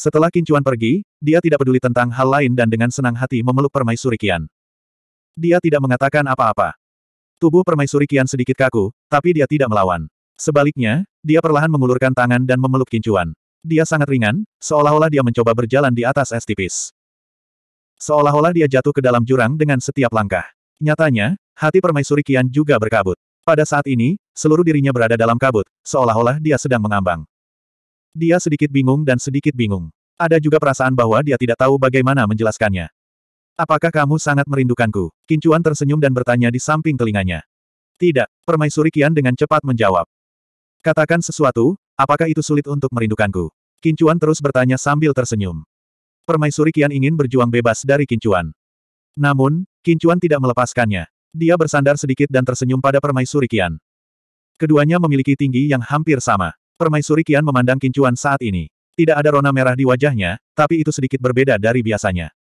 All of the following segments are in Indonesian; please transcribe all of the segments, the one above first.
Setelah Kincuan pergi, dia tidak peduli tentang hal lain dan dengan senang hati memeluk Permaisuri Kian. Dia tidak mengatakan apa-apa. Tubuh Permaisuri Kian sedikit kaku, tapi dia tidak melawan. Sebaliknya, dia perlahan mengulurkan tangan dan memeluk Kincuan. Dia sangat ringan, seolah-olah dia mencoba berjalan di atas es tipis. Seolah-olah dia jatuh ke dalam jurang dengan setiap langkah. Nyatanya, hati Permaisuri Kian juga berkabut. Pada saat ini, seluruh dirinya berada dalam kabut, seolah-olah dia sedang mengambang. Dia sedikit bingung dan sedikit bingung. Ada juga perasaan bahwa dia tidak tahu bagaimana menjelaskannya. Apakah kamu sangat merindukanku? Kincuan tersenyum dan bertanya di samping telinganya. Tidak, permaisuri Kian dengan cepat menjawab. Katakan sesuatu, apakah itu sulit untuk merindukanku? Kincuan terus bertanya sambil tersenyum. Permaisuri Kian ingin berjuang bebas dari Kincuan. Namun, Kincuan tidak melepaskannya. Dia bersandar sedikit dan tersenyum pada permaisuri Kian. Keduanya memiliki tinggi yang hampir sama. Permaisuri Kian memandang Kincuan saat ini. Tidak ada rona merah di wajahnya, tapi itu sedikit berbeda dari biasanya.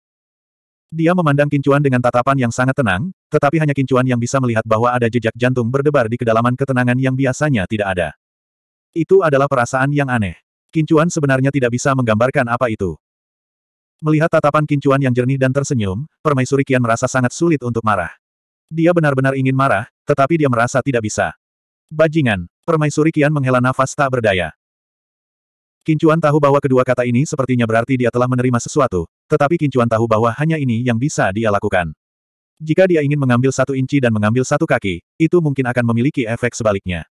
Dia memandang Kincuan dengan tatapan yang sangat tenang, tetapi hanya Kincuan yang bisa melihat bahwa ada jejak jantung berdebar di kedalaman ketenangan yang biasanya tidak ada. Itu adalah perasaan yang aneh. Kincuan sebenarnya tidak bisa menggambarkan apa itu. Melihat tatapan Kincuan yang jernih dan tersenyum, Permaisuri Kian merasa sangat sulit untuk marah. Dia benar-benar ingin marah, tetapi dia merasa tidak bisa. Bajingan, Permaisuri Kian menghela nafas tak berdaya. Kincuan tahu bahwa kedua kata ini sepertinya berarti dia telah menerima sesuatu, tetapi Kincuan tahu bahwa hanya ini yang bisa dia lakukan. Jika dia ingin mengambil satu inci dan mengambil satu kaki, itu mungkin akan memiliki efek sebaliknya.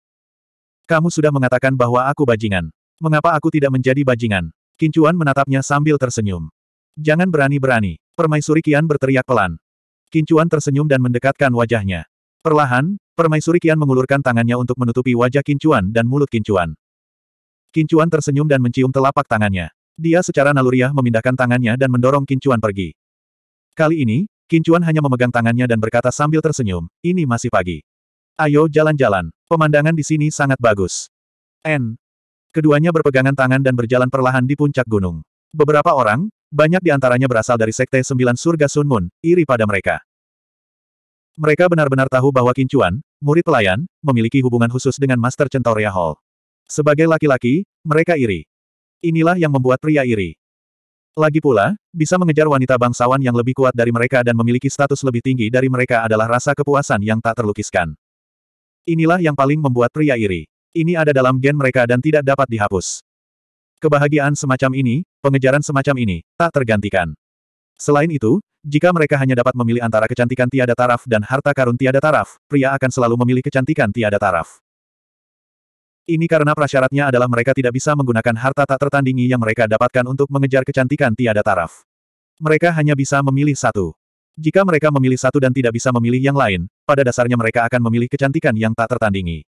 Kamu sudah mengatakan bahwa aku bajingan. Mengapa aku tidak menjadi bajingan? Kincuan menatapnya sambil tersenyum. Jangan berani-berani. Permaisuri Kian berteriak pelan. Kincuan tersenyum dan mendekatkan wajahnya. Perlahan, Permaisuri kian mengulurkan tangannya untuk menutupi wajah Kincuan dan mulut Kincuan. Kincuan tersenyum dan mencium telapak tangannya. Dia secara naluriah memindahkan tangannya dan mendorong Kincuan pergi. Kali ini, Kincuan hanya memegang tangannya dan berkata sambil tersenyum, ini masih pagi. Ayo jalan-jalan, pemandangan di sini sangat bagus. N. Keduanya berpegangan tangan dan berjalan perlahan di puncak gunung. Beberapa orang, banyak di antaranya berasal dari Sekte Sembilan Surga Sun Moon, iri pada mereka. Mereka benar-benar tahu bahwa Kincuan, murid pelayan, memiliki hubungan khusus dengan Master Centauria Hall. Sebagai laki-laki, mereka iri. Inilah yang membuat pria iri. Lagi pula, bisa mengejar wanita bangsawan yang lebih kuat dari mereka dan memiliki status lebih tinggi dari mereka adalah rasa kepuasan yang tak terlukiskan. Inilah yang paling membuat pria iri. Ini ada dalam gen mereka dan tidak dapat dihapus. Kebahagiaan semacam ini, pengejaran semacam ini, tak tergantikan. Selain itu, jika mereka hanya dapat memilih antara kecantikan tiada taraf dan harta karun tiada taraf, pria akan selalu memilih kecantikan tiada taraf. Ini karena prasyaratnya adalah mereka tidak bisa menggunakan harta tak tertandingi yang mereka dapatkan untuk mengejar kecantikan tiada taraf. Mereka hanya bisa memilih satu. Jika mereka memilih satu dan tidak bisa memilih yang lain, pada dasarnya mereka akan memilih kecantikan yang tak tertandingi.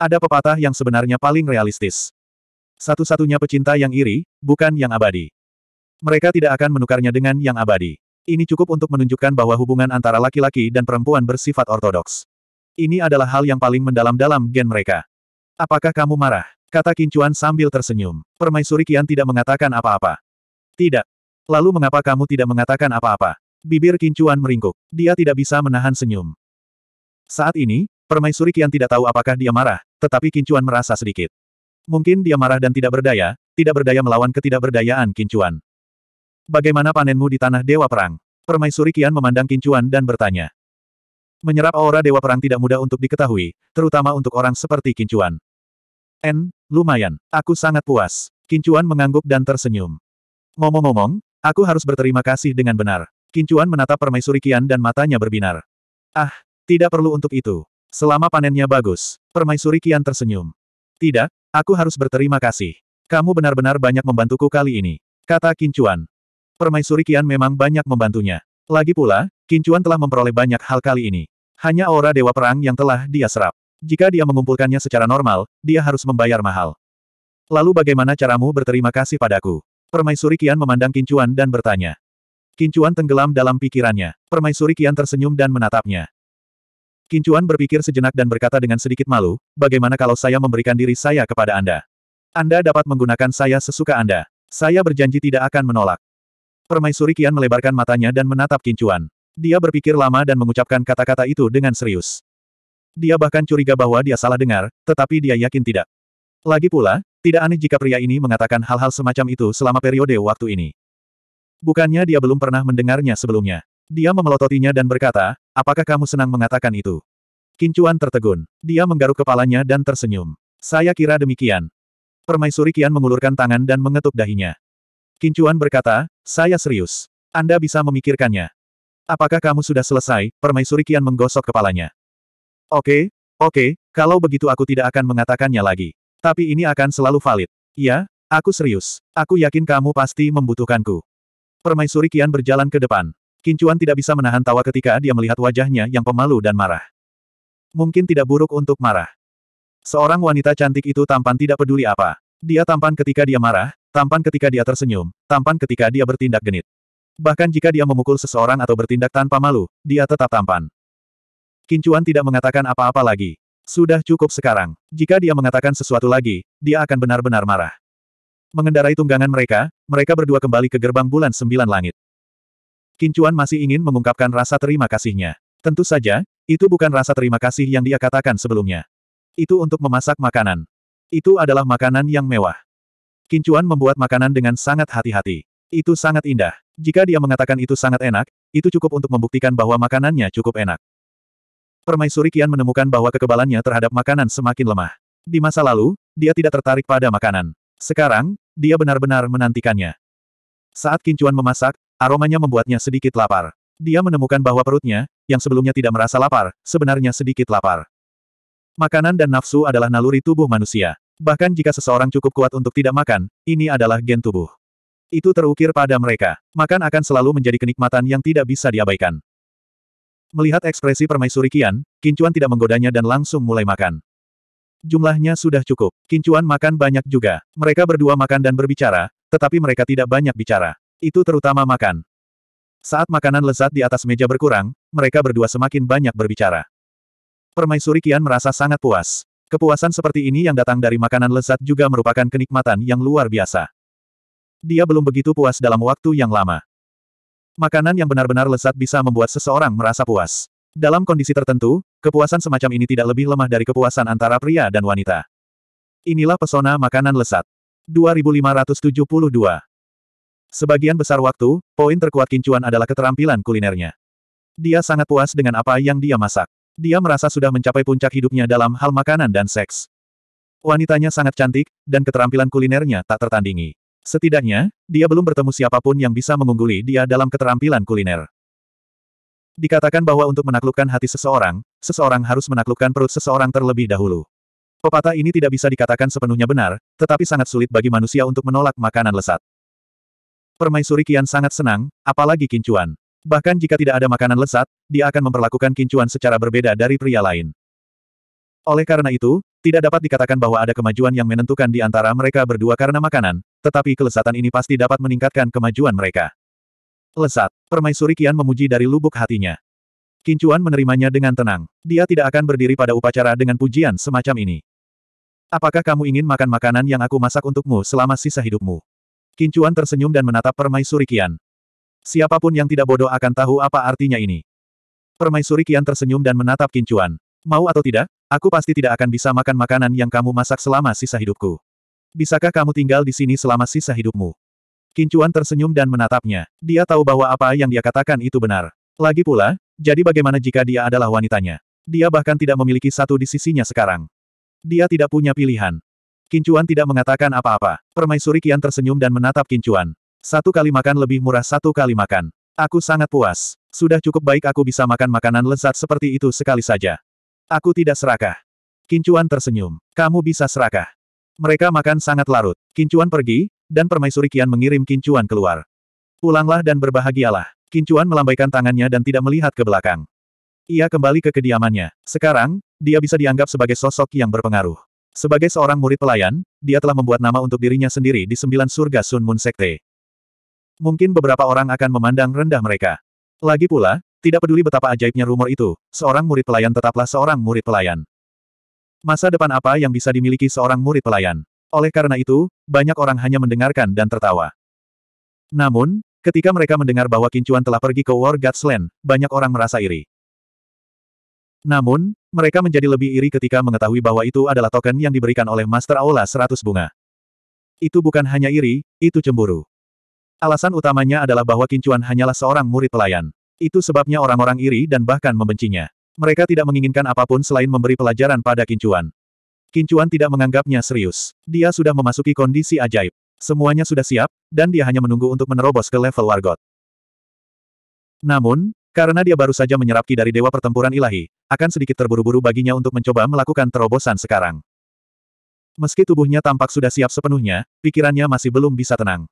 Ada pepatah yang sebenarnya paling realistis. Satu-satunya pecinta yang iri, bukan yang abadi. Mereka tidak akan menukarnya dengan yang abadi. Ini cukup untuk menunjukkan bahwa hubungan antara laki-laki dan perempuan bersifat ortodoks. Ini adalah hal yang paling mendalam dalam gen mereka. Apakah kamu marah? Kata Kincuan sambil tersenyum. Permaisuri Kian tidak mengatakan apa-apa. Tidak. Lalu mengapa kamu tidak mengatakan apa-apa? Bibir Kincuan meringkuk. Dia tidak bisa menahan senyum. Saat ini, Permaisuri Kian tidak tahu apakah dia marah, tetapi Kincuan merasa sedikit. Mungkin dia marah dan tidak berdaya, tidak berdaya melawan ketidakberdayaan Kincuan. Bagaimana panenmu di tanah Dewa Perang? Permaisuri Kian memandang Kincuan dan bertanya. Menyerap aura Dewa Perang tidak mudah untuk diketahui, terutama untuk orang seperti Kincuan. N, lumayan, aku sangat puas. Kincuan mengangguk dan tersenyum. Ngomong-ngomong, aku harus berterima kasih dengan benar. Kincuan menatap permaisuri Kian dan matanya berbinar. Ah, tidak perlu untuk itu. Selama panennya bagus, permaisuri Kian tersenyum. Tidak, aku harus berterima kasih. Kamu benar-benar banyak membantuku kali ini, kata Kincuan. Permaisuri Qian memang banyak membantunya. Lagi pula, Kincuan telah memperoleh banyak hal kali ini. Hanya aura Dewa Perang yang telah dia serap. Jika dia mengumpulkannya secara normal, dia harus membayar mahal. Lalu bagaimana caramu berterima kasih padaku? Permaisuri Qian memandang Kincuan dan bertanya. Kincuan tenggelam dalam pikirannya. Permaisuri Qian tersenyum dan menatapnya. Kincuan berpikir sejenak dan berkata dengan sedikit malu, bagaimana kalau saya memberikan diri saya kepada Anda? Anda dapat menggunakan saya sesuka Anda. Saya berjanji tidak akan menolak. Permaisuri Kian melebarkan matanya dan menatap Kincuan. Dia berpikir lama dan mengucapkan kata-kata itu dengan serius. Dia bahkan curiga bahwa dia salah dengar, tetapi dia yakin tidak. Lagi pula, tidak aneh jika pria ini mengatakan hal-hal semacam itu selama periode waktu ini. Bukannya dia belum pernah mendengarnya sebelumnya. Dia memelototinya dan berkata, apakah kamu senang mengatakan itu? Kincuan tertegun. Dia menggaruk kepalanya dan tersenyum. Saya kira demikian. Permaisuri Kian mengulurkan tangan dan mengetuk dahinya. Kincuan berkata, saya serius. Anda bisa memikirkannya. Apakah kamu sudah selesai? Permaisuri Kian menggosok kepalanya. Oke, oke, kalau begitu aku tidak akan mengatakannya lagi. Tapi ini akan selalu valid. Ya, aku serius. Aku yakin kamu pasti membutuhkanku. Permaisuri Kian berjalan ke depan. Kincuan tidak bisa menahan tawa ketika dia melihat wajahnya yang pemalu dan marah. Mungkin tidak buruk untuk marah. Seorang wanita cantik itu tampan tidak peduli apa. Dia tampan ketika dia marah, tampan ketika dia tersenyum, tampan ketika dia bertindak genit. Bahkan jika dia memukul seseorang atau bertindak tanpa malu, dia tetap tampan. Kincuan tidak mengatakan apa-apa lagi. Sudah cukup sekarang. Jika dia mengatakan sesuatu lagi, dia akan benar-benar marah. Mengendarai tunggangan mereka, mereka berdua kembali ke gerbang bulan sembilan langit. Kincuan masih ingin mengungkapkan rasa terima kasihnya. Tentu saja, itu bukan rasa terima kasih yang dia katakan sebelumnya. Itu untuk memasak makanan. Itu adalah makanan yang mewah. Kincuan membuat makanan dengan sangat hati-hati. Itu sangat indah. Jika dia mengatakan itu sangat enak, itu cukup untuk membuktikan bahwa makanannya cukup enak. Permaisuri Kian menemukan bahwa kekebalannya terhadap makanan semakin lemah. Di masa lalu, dia tidak tertarik pada makanan. Sekarang, dia benar-benar menantikannya. Saat Kincuan memasak, aromanya membuatnya sedikit lapar. Dia menemukan bahwa perutnya, yang sebelumnya tidak merasa lapar, sebenarnya sedikit lapar. Makanan dan nafsu adalah naluri tubuh manusia. Bahkan jika seseorang cukup kuat untuk tidak makan, ini adalah gen tubuh. Itu terukir pada mereka. Makan akan selalu menjadi kenikmatan yang tidak bisa diabaikan. Melihat ekspresi permaisuri Kian, Kincuan tidak menggodanya dan langsung mulai makan. Jumlahnya sudah cukup. Kincuan makan banyak juga. Mereka berdua makan dan berbicara, tetapi mereka tidak banyak bicara. Itu terutama makan. Saat makanan lezat di atas meja berkurang, mereka berdua semakin banyak berbicara. Permaisuri Kian merasa sangat puas. Kepuasan seperti ini yang datang dari makanan lezat juga merupakan kenikmatan yang luar biasa. Dia belum begitu puas dalam waktu yang lama. Makanan yang benar-benar lezat bisa membuat seseorang merasa puas. Dalam kondisi tertentu, kepuasan semacam ini tidak lebih lemah dari kepuasan antara pria dan wanita. Inilah pesona makanan lezat. 2572 Sebagian besar waktu, poin terkuat Kincuan adalah keterampilan kulinernya. Dia sangat puas dengan apa yang dia masak. Dia merasa sudah mencapai puncak hidupnya dalam hal makanan dan seks. Wanitanya sangat cantik, dan keterampilan kulinernya tak tertandingi. Setidaknya, dia belum bertemu siapapun yang bisa mengungguli dia dalam keterampilan kuliner. Dikatakan bahwa untuk menaklukkan hati seseorang, seseorang harus menaklukkan perut seseorang terlebih dahulu. Pepatah ini tidak bisa dikatakan sepenuhnya benar, tetapi sangat sulit bagi manusia untuk menolak makanan lesat. Permaisuri Kian sangat senang, apalagi kincuan. Bahkan jika tidak ada makanan lesat, dia akan memperlakukan kincuan secara berbeda dari pria lain. Oleh karena itu, tidak dapat dikatakan bahwa ada kemajuan yang menentukan di antara mereka berdua karena makanan, tetapi kelesatan ini pasti dapat meningkatkan kemajuan mereka. Lesat, permaisuri Kian memuji dari lubuk hatinya. Kincuan menerimanya dengan tenang. Dia tidak akan berdiri pada upacara dengan pujian semacam ini. Apakah kamu ingin makan makanan yang aku masak untukmu selama sisa hidupmu? Kincuan tersenyum dan menatap permaisuri Kian. Siapapun yang tidak bodoh akan tahu apa artinya ini. Permaisuri Kian tersenyum dan menatap Kincuan. Mau atau tidak, aku pasti tidak akan bisa makan makanan yang kamu masak selama sisa hidupku. Bisakah kamu tinggal di sini selama sisa hidupmu? Kincuan tersenyum dan menatapnya. Dia tahu bahwa apa yang dia katakan itu benar. Lagi pula, jadi bagaimana jika dia adalah wanitanya? Dia bahkan tidak memiliki satu di sisinya sekarang. Dia tidak punya pilihan. Kincuan tidak mengatakan apa-apa. Permaisuri Kian tersenyum dan menatap Kincuan. Satu kali makan lebih murah satu kali makan. Aku sangat puas. Sudah cukup baik aku bisa makan makanan lezat seperti itu sekali saja. Aku tidak serakah. Kincuan tersenyum. Kamu bisa serakah. Mereka makan sangat larut. Kincuan pergi, dan permaisuri Kian mengirim Kincuan keluar. Pulanglah dan berbahagialah. Kincuan melambaikan tangannya dan tidak melihat ke belakang. Ia kembali ke kediamannya. Sekarang, dia bisa dianggap sebagai sosok yang berpengaruh. Sebagai seorang murid pelayan, dia telah membuat nama untuk dirinya sendiri di sembilan surga Sun Moon Sekte. Mungkin beberapa orang akan memandang rendah mereka. Lagi pula, tidak peduli betapa ajaibnya rumor itu, seorang murid pelayan tetaplah seorang murid pelayan. Masa depan apa yang bisa dimiliki seorang murid pelayan? Oleh karena itu, banyak orang hanya mendengarkan dan tertawa. Namun, ketika mereka mendengar bahwa Kincuan telah pergi ke War Gods Land, banyak orang merasa iri. Namun, mereka menjadi lebih iri ketika mengetahui bahwa itu adalah token yang diberikan oleh Master Aula 100 bunga. Itu bukan hanya iri, itu cemburu. Alasan utamanya adalah bahwa Kincuan hanyalah seorang murid pelayan. Itu sebabnya orang-orang iri dan bahkan membencinya. Mereka tidak menginginkan apapun selain memberi pelajaran pada Kincuan. Kincuan tidak menganggapnya serius. Dia sudah memasuki kondisi ajaib. Semuanya sudah siap, dan dia hanya menunggu untuk menerobos ke level Wargot. Namun, karena dia baru saja menyerapki dari Dewa Pertempuran Ilahi, akan sedikit terburu-buru baginya untuk mencoba melakukan terobosan sekarang. Meski tubuhnya tampak sudah siap sepenuhnya, pikirannya masih belum bisa tenang.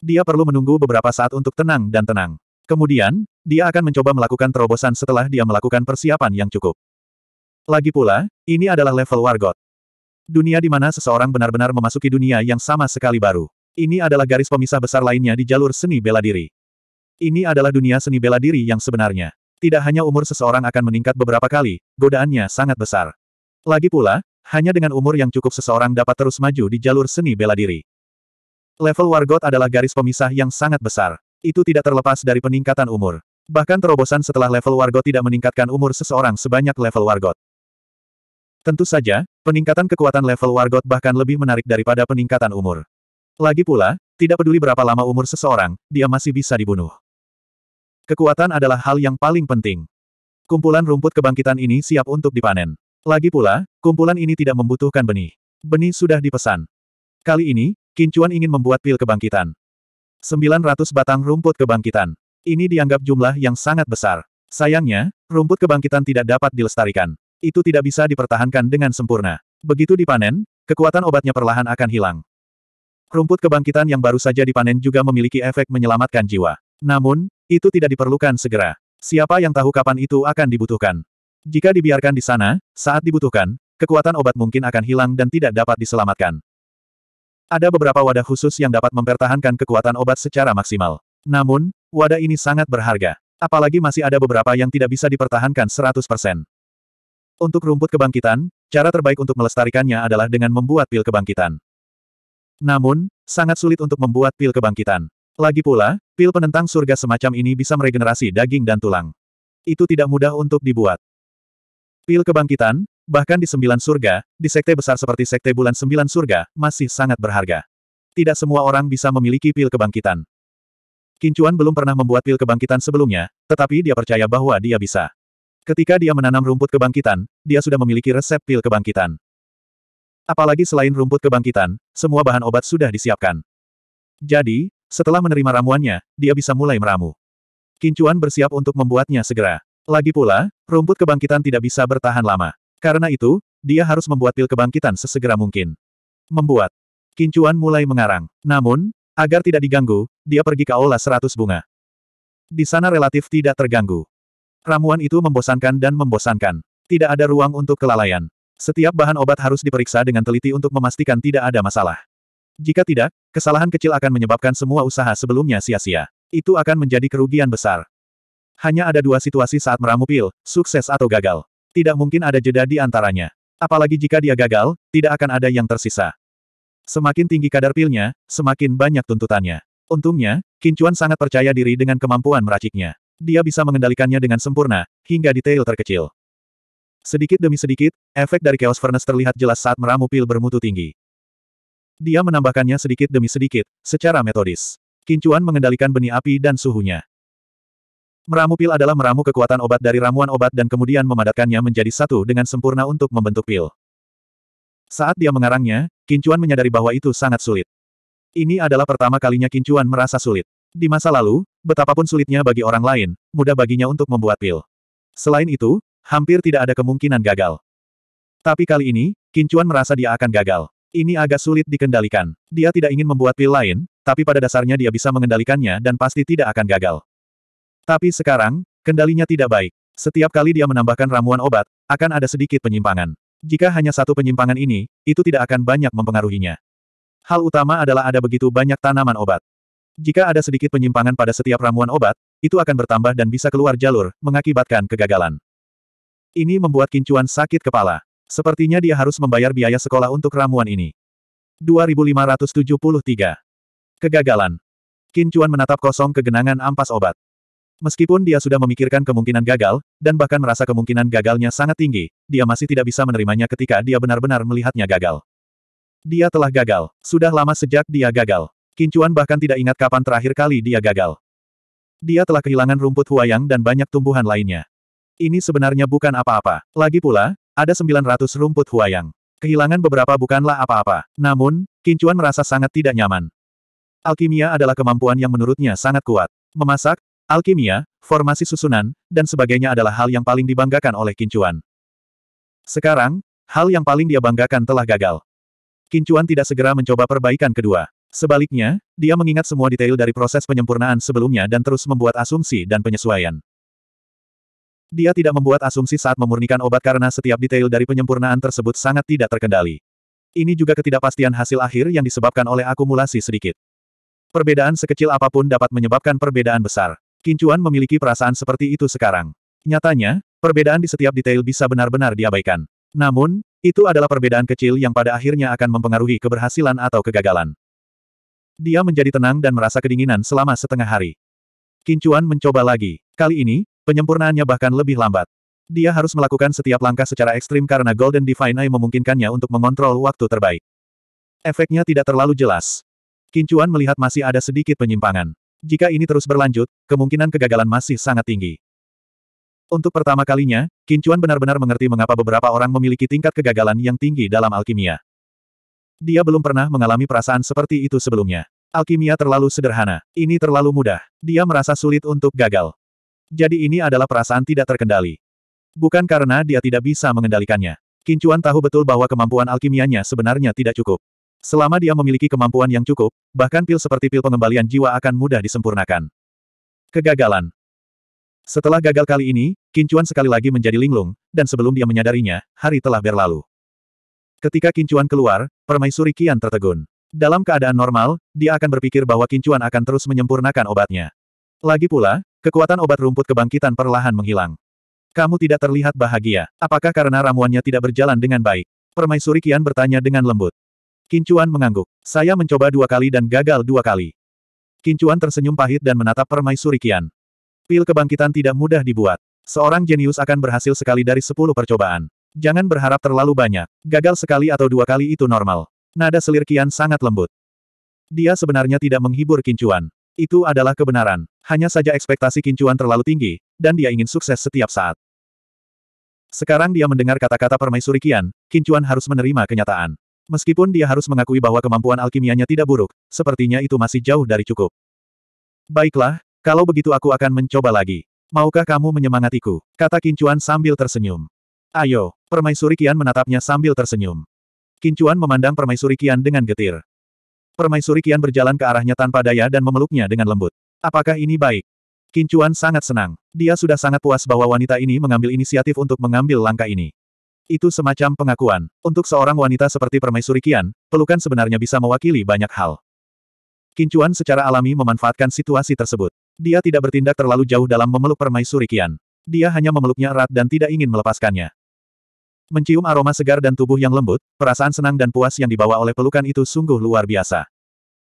Dia perlu menunggu beberapa saat untuk tenang dan tenang. Kemudian, dia akan mencoba melakukan terobosan setelah dia melakukan persiapan yang cukup. Lagi pula, ini adalah level Wargot. Dunia di mana seseorang benar-benar memasuki dunia yang sama sekali baru. Ini adalah garis pemisah besar lainnya di jalur seni bela diri. Ini adalah dunia seni bela diri yang sebenarnya. Tidak hanya umur seseorang akan meningkat beberapa kali, godaannya sangat besar. Lagi pula, hanya dengan umur yang cukup seseorang dapat terus maju di jalur seni bela diri. Level Wargot adalah garis pemisah yang sangat besar. Itu tidak terlepas dari peningkatan umur. Bahkan terobosan setelah level Wargot tidak meningkatkan umur seseorang sebanyak level Wargot. Tentu saja, peningkatan kekuatan level Wargot bahkan lebih menarik daripada peningkatan umur. Lagi pula, tidak peduli berapa lama umur seseorang, dia masih bisa dibunuh. Kekuatan adalah hal yang paling penting. Kumpulan rumput kebangkitan ini siap untuk dipanen. Lagi pula, kumpulan ini tidak membutuhkan benih. Benih sudah dipesan. Kali ini, Kincuan ingin membuat pil kebangkitan. 900 batang rumput kebangkitan. Ini dianggap jumlah yang sangat besar. Sayangnya, rumput kebangkitan tidak dapat dilestarikan. Itu tidak bisa dipertahankan dengan sempurna. Begitu dipanen, kekuatan obatnya perlahan akan hilang. Rumput kebangkitan yang baru saja dipanen juga memiliki efek menyelamatkan jiwa. Namun, itu tidak diperlukan segera. Siapa yang tahu kapan itu akan dibutuhkan? Jika dibiarkan di sana, saat dibutuhkan, kekuatan obat mungkin akan hilang dan tidak dapat diselamatkan. Ada beberapa wadah khusus yang dapat mempertahankan kekuatan obat secara maksimal. Namun, wadah ini sangat berharga. Apalagi masih ada beberapa yang tidak bisa dipertahankan 100%. Untuk rumput kebangkitan, cara terbaik untuk melestarikannya adalah dengan membuat pil kebangkitan. Namun, sangat sulit untuk membuat pil kebangkitan. Lagi pula, pil penentang surga semacam ini bisa meregenerasi daging dan tulang. Itu tidak mudah untuk dibuat. Pil kebangkitan, bahkan di sembilan surga, di sekte besar seperti sekte bulan sembilan surga, masih sangat berharga. Tidak semua orang bisa memiliki pil kebangkitan. Kincuan belum pernah membuat pil kebangkitan sebelumnya, tetapi dia percaya bahwa dia bisa. Ketika dia menanam rumput kebangkitan, dia sudah memiliki resep pil kebangkitan. Apalagi selain rumput kebangkitan, semua bahan obat sudah disiapkan. Jadi, setelah menerima ramuannya, dia bisa mulai meramu. Kincuan bersiap untuk membuatnya segera. Lagi pula, rumput kebangkitan tidak bisa bertahan lama. Karena itu, dia harus membuat pil kebangkitan sesegera mungkin. Membuat. Kincuan mulai mengarang. Namun, agar tidak diganggu, dia pergi ke aula seratus bunga. Di sana relatif tidak terganggu. Ramuan itu membosankan dan membosankan. Tidak ada ruang untuk kelalaian. Setiap bahan obat harus diperiksa dengan teliti untuk memastikan tidak ada masalah. Jika tidak, kesalahan kecil akan menyebabkan semua usaha sebelumnya sia-sia. Itu akan menjadi kerugian besar. Hanya ada dua situasi saat meramu pil, sukses atau gagal. Tidak mungkin ada jeda di antaranya. Apalagi jika dia gagal, tidak akan ada yang tersisa. Semakin tinggi kadar pilnya, semakin banyak tuntutannya. Untungnya, Kincuan sangat percaya diri dengan kemampuan meraciknya. Dia bisa mengendalikannya dengan sempurna, hingga detail terkecil. Sedikit demi sedikit, efek dari Chaos Furnace terlihat jelas saat meramu pil bermutu tinggi. Dia menambahkannya sedikit demi sedikit, secara metodis. Kincuan mengendalikan benih api dan suhunya. Meramu pil adalah meramu kekuatan obat dari ramuan obat dan kemudian memadatkannya menjadi satu dengan sempurna untuk membentuk pil. Saat dia mengarangnya, Kincuan menyadari bahwa itu sangat sulit. Ini adalah pertama kalinya Kincuan merasa sulit. Di masa lalu, betapapun sulitnya bagi orang lain, mudah baginya untuk membuat pil. Selain itu, hampir tidak ada kemungkinan gagal. Tapi kali ini, Kincuan merasa dia akan gagal. Ini agak sulit dikendalikan. Dia tidak ingin membuat pil lain, tapi pada dasarnya dia bisa mengendalikannya dan pasti tidak akan gagal. Tapi sekarang, kendalinya tidak baik. Setiap kali dia menambahkan ramuan obat, akan ada sedikit penyimpangan. Jika hanya satu penyimpangan ini, itu tidak akan banyak mempengaruhinya. Hal utama adalah ada begitu banyak tanaman obat. Jika ada sedikit penyimpangan pada setiap ramuan obat, itu akan bertambah dan bisa keluar jalur, mengakibatkan kegagalan. Ini membuat Kincuan sakit kepala. Sepertinya dia harus membayar biaya sekolah untuk ramuan ini. 2573. Kegagalan. Kincuan menatap kosong kegenangan ampas obat. Meskipun dia sudah memikirkan kemungkinan gagal, dan bahkan merasa kemungkinan gagalnya sangat tinggi, dia masih tidak bisa menerimanya ketika dia benar-benar melihatnya gagal. Dia telah gagal. Sudah lama sejak dia gagal. Kincuan bahkan tidak ingat kapan terakhir kali dia gagal. Dia telah kehilangan rumput huayang dan banyak tumbuhan lainnya. Ini sebenarnya bukan apa-apa. Lagi pula, ada 900 rumput huayang. Kehilangan beberapa bukanlah apa-apa. Namun, Kincuan merasa sangat tidak nyaman. Alkimia adalah kemampuan yang menurutnya sangat kuat. Memasak, Alkimia, formasi susunan, dan sebagainya adalah hal yang paling dibanggakan oleh Kincuan. Sekarang, hal yang paling dia banggakan telah gagal. Kincuan tidak segera mencoba perbaikan kedua. Sebaliknya, dia mengingat semua detail dari proses penyempurnaan sebelumnya dan terus membuat asumsi dan penyesuaian. Dia tidak membuat asumsi saat memurnikan obat karena setiap detail dari penyempurnaan tersebut sangat tidak terkendali. Ini juga ketidakpastian hasil akhir yang disebabkan oleh akumulasi sedikit. Perbedaan sekecil apapun dapat menyebabkan perbedaan besar. Kincuan memiliki perasaan seperti itu sekarang. Nyatanya, perbedaan di setiap detail bisa benar-benar diabaikan. Namun, itu adalah perbedaan kecil yang pada akhirnya akan mempengaruhi keberhasilan atau kegagalan. Dia menjadi tenang dan merasa kedinginan selama setengah hari. Kincuan mencoba lagi. Kali ini, penyempurnaannya bahkan lebih lambat. Dia harus melakukan setiap langkah secara ekstrim karena Golden Divine Eye memungkinkannya untuk mengontrol waktu terbaik. Efeknya tidak terlalu jelas. Kincuan melihat masih ada sedikit penyimpangan. Jika ini terus berlanjut, kemungkinan kegagalan masih sangat tinggi. Untuk pertama kalinya, Kincuan benar-benar mengerti mengapa beberapa orang memiliki tingkat kegagalan yang tinggi dalam alkimia. Dia belum pernah mengalami perasaan seperti itu sebelumnya. Alkimia terlalu sederhana. Ini terlalu mudah. Dia merasa sulit untuk gagal. Jadi ini adalah perasaan tidak terkendali. Bukan karena dia tidak bisa mengendalikannya. Kincuan tahu betul bahwa kemampuan alkimianya sebenarnya tidak cukup. Selama dia memiliki kemampuan yang cukup, bahkan pil seperti pil pengembalian jiwa akan mudah disempurnakan. Kegagalan Setelah gagal kali ini, Kincuan sekali lagi menjadi linglung, dan sebelum dia menyadarinya, hari telah berlalu. Ketika Kincuan keluar, permaisuri Kian tertegun. Dalam keadaan normal, dia akan berpikir bahwa Kincuan akan terus menyempurnakan obatnya. Lagi pula, kekuatan obat rumput kebangkitan perlahan menghilang. Kamu tidak terlihat bahagia. Apakah karena ramuannya tidak berjalan dengan baik? Permaisuri Kian bertanya dengan lembut. Kincuan mengangguk. Saya mencoba dua kali dan gagal dua kali. Kincuan tersenyum pahit dan menatap permaisuri Kian. Pil kebangkitan tidak mudah dibuat. Seorang jenius akan berhasil sekali dari sepuluh percobaan. Jangan berharap terlalu banyak. Gagal sekali atau dua kali itu normal. Nada selir Kian sangat lembut. Dia sebenarnya tidak menghibur Kincuan. Itu adalah kebenaran. Hanya saja ekspektasi Kincuan terlalu tinggi, dan dia ingin sukses setiap saat. Sekarang dia mendengar kata-kata permaisuri Kian, Kincuan harus menerima kenyataan. Meskipun dia harus mengakui bahwa kemampuan alkimianya tidak buruk, sepertinya itu masih jauh dari cukup. Baiklah, kalau begitu aku akan mencoba lagi. Maukah kamu menyemangatiku? Kata Kincuan sambil tersenyum. Ayo, Permaisuri Kian menatapnya sambil tersenyum. Kincuan memandang Permaisuri Kian dengan getir. Permaisuri Kian berjalan ke arahnya tanpa daya dan memeluknya dengan lembut. Apakah ini baik? Kincuan sangat senang. Dia sudah sangat puas bahwa wanita ini mengambil inisiatif untuk mengambil langkah ini. Itu semacam pengakuan. Untuk seorang wanita seperti Permaisuri Kian, pelukan sebenarnya bisa mewakili banyak hal. Kincuan secara alami memanfaatkan situasi tersebut. Dia tidak bertindak terlalu jauh dalam memeluk Permaisuri Kian. Dia hanya memeluknya erat dan tidak ingin melepaskannya. Mencium aroma segar dan tubuh yang lembut, perasaan senang dan puas yang dibawa oleh pelukan itu sungguh luar biasa.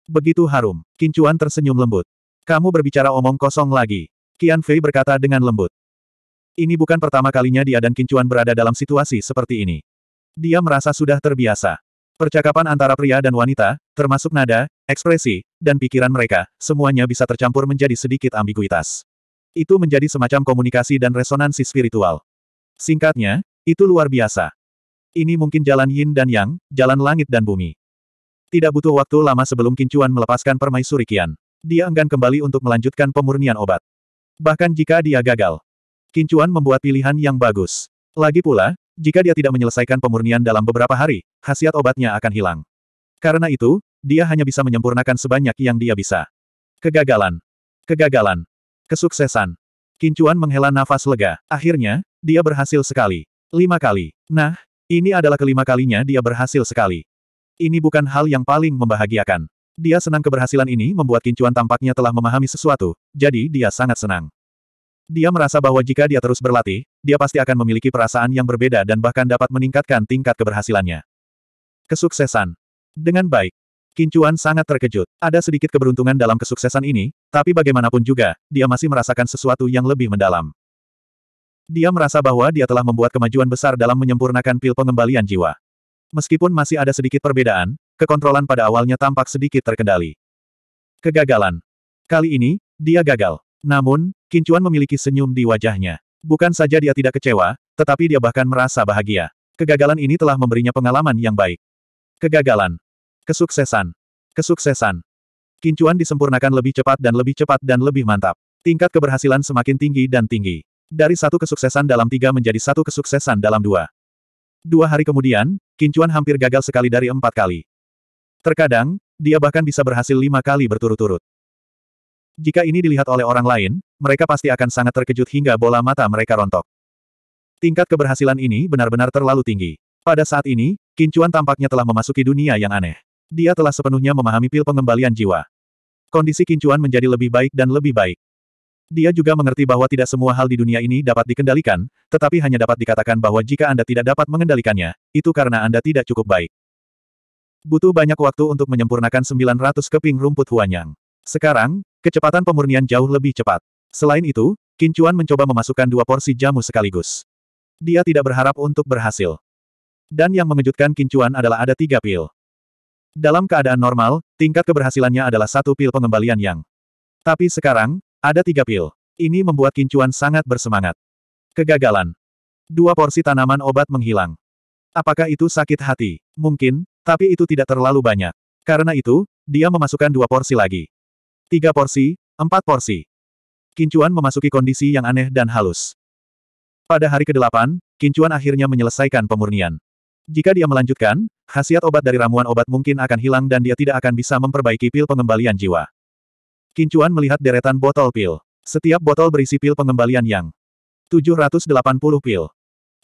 Begitu harum, Kincuan tersenyum lembut. Kamu berbicara omong kosong lagi. Kian Fei berkata dengan lembut. Ini bukan pertama kalinya dia dan Kincuan berada dalam situasi seperti ini. Dia merasa sudah terbiasa. Percakapan antara pria dan wanita, termasuk nada, ekspresi, dan pikiran mereka, semuanya bisa tercampur menjadi sedikit ambiguitas. Itu menjadi semacam komunikasi dan resonansi spiritual. Singkatnya, itu luar biasa. Ini mungkin jalan yin dan yang, jalan langit dan bumi. Tidak butuh waktu lama sebelum Kincuan melepaskan permaisuri Kian. Dia enggan kembali untuk melanjutkan pemurnian obat. Bahkan jika dia gagal, Kincuan membuat pilihan yang bagus. Lagi pula, jika dia tidak menyelesaikan pemurnian dalam beberapa hari, khasiat obatnya akan hilang. Karena itu, dia hanya bisa menyempurnakan sebanyak yang dia bisa. Kegagalan. Kegagalan. Kesuksesan. Kincuan menghela nafas lega. Akhirnya, dia berhasil sekali. Lima kali. Nah, ini adalah kelima kalinya dia berhasil sekali. Ini bukan hal yang paling membahagiakan. Dia senang keberhasilan ini membuat Kincuan tampaknya telah memahami sesuatu, jadi dia sangat senang. Dia merasa bahwa jika dia terus berlatih, dia pasti akan memiliki perasaan yang berbeda dan bahkan dapat meningkatkan tingkat keberhasilannya. Kesuksesan. Dengan baik. Kincuan sangat terkejut. Ada sedikit keberuntungan dalam kesuksesan ini, tapi bagaimanapun juga, dia masih merasakan sesuatu yang lebih mendalam. Dia merasa bahwa dia telah membuat kemajuan besar dalam menyempurnakan pil pengembalian jiwa. Meskipun masih ada sedikit perbedaan, kekontrolan pada awalnya tampak sedikit terkendali. Kegagalan. Kali ini, dia gagal. Namun, Kincuan memiliki senyum di wajahnya. Bukan saja dia tidak kecewa, tetapi dia bahkan merasa bahagia. Kegagalan ini telah memberinya pengalaman yang baik. Kegagalan. Kesuksesan. Kesuksesan. Kincuan disempurnakan lebih cepat dan lebih cepat dan lebih mantap. Tingkat keberhasilan semakin tinggi dan tinggi. Dari satu kesuksesan dalam tiga menjadi satu kesuksesan dalam dua. Dua hari kemudian, Kincuan hampir gagal sekali dari empat kali. Terkadang, dia bahkan bisa berhasil lima kali berturut-turut. Jika ini dilihat oleh orang lain, mereka pasti akan sangat terkejut hingga bola mata mereka rontok. Tingkat keberhasilan ini benar-benar terlalu tinggi. Pada saat ini, Kincuan tampaknya telah memasuki dunia yang aneh. Dia telah sepenuhnya memahami pil pengembalian jiwa. Kondisi Kincuan menjadi lebih baik dan lebih baik. Dia juga mengerti bahwa tidak semua hal di dunia ini dapat dikendalikan, tetapi hanya dapat dikatakan bahwa jika Anda tidak dapat mengendalikannya, itu karena Anda tidak cukup baik. Butuh banyak waktu untuk menyempurnakan 900 keping rumput Huanyang. Sekarang, kecepatan pemurnian jauh lebih cepat. Selain itu, Kincuan mencoba memasukkan dua porsi jamu sekaligus. Dia tidak berharap untuk berhasil. Dan yang mengejutkan Kincuan adalah ada tiga pil. Dalam keadaan normal, tingkat keberhasilannya adalah satu pil pengembalian yang. Tapi sekarang, ada tiga pil. Ini membuat Kincuan sangat bersemangat. Kegagalan. Dua porsi tanaman obat menghilang. Apakah itu sakit hati? Mungkin, tapi itu tidak terlalu banyak. Karena itu, dia memasukkan dua porsi lagi. Tiga porsi, empat porsi. Kincuan memasuki kondisi yang aneh dan halus. Pada hari ke-8, Kincuan akhirnya menyelesaikan pemurnian. Jika dia melanjutkan, khasiat obat dari ramuan obat mungkin akan hilang dan dia tidak akan bisa memperbaiki pil pengembalian jiwa. Kincuan melihat deretan botol pil. Setiap botol berisi pil pengembalian yang 780 pil.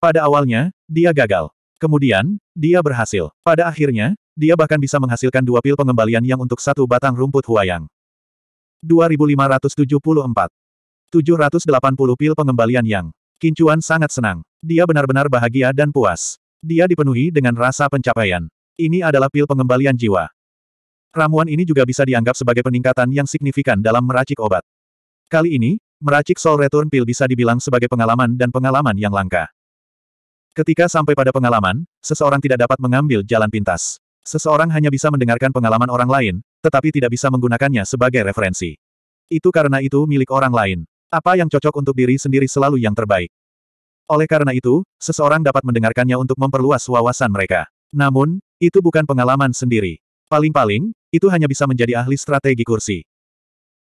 Pada awalnya, dia gagal. Kemudian, dia berhasil. Pada akhirnya, dia bahkan bisa menghasilkan dua pil pengembalian yang untuk satu batang rumput huayang. 2574. 780 pil pengembalian yang. Kincuan sangat senang. Dia benar-benar bahagia dan puas. Dia dipenuhi dengan rasa pencapaian. Ini adalah pil pengembalian jiwa. Ramuan ini juga bisa dianggap sebagai peningkatan yang signifikan dalam meracik obat. Kali ini, meracik Soul Return pil bisa dibilang sebagai pengalaman dan pengalaman yang langka. Ketika sampai pada pengalaman, seseorang tidak dapat mengambil jalan pintas. Seseorang hanya bisa mendengarkan pengalaman orang lain, tetapi tidak bisa menggunakannya sebagai referensi. Itu karena itu milik orang lain. Apa yang cocok untuk diri sendiri selalu yang terbaik. Oleh karena itu, seseorang dapat mendengarkannya untuk memperluas wawasan mereka. Namun, itu bukan pengalaman sendiri. Paling-paling, itu hanya bisa menjadi ahli strategi kursi.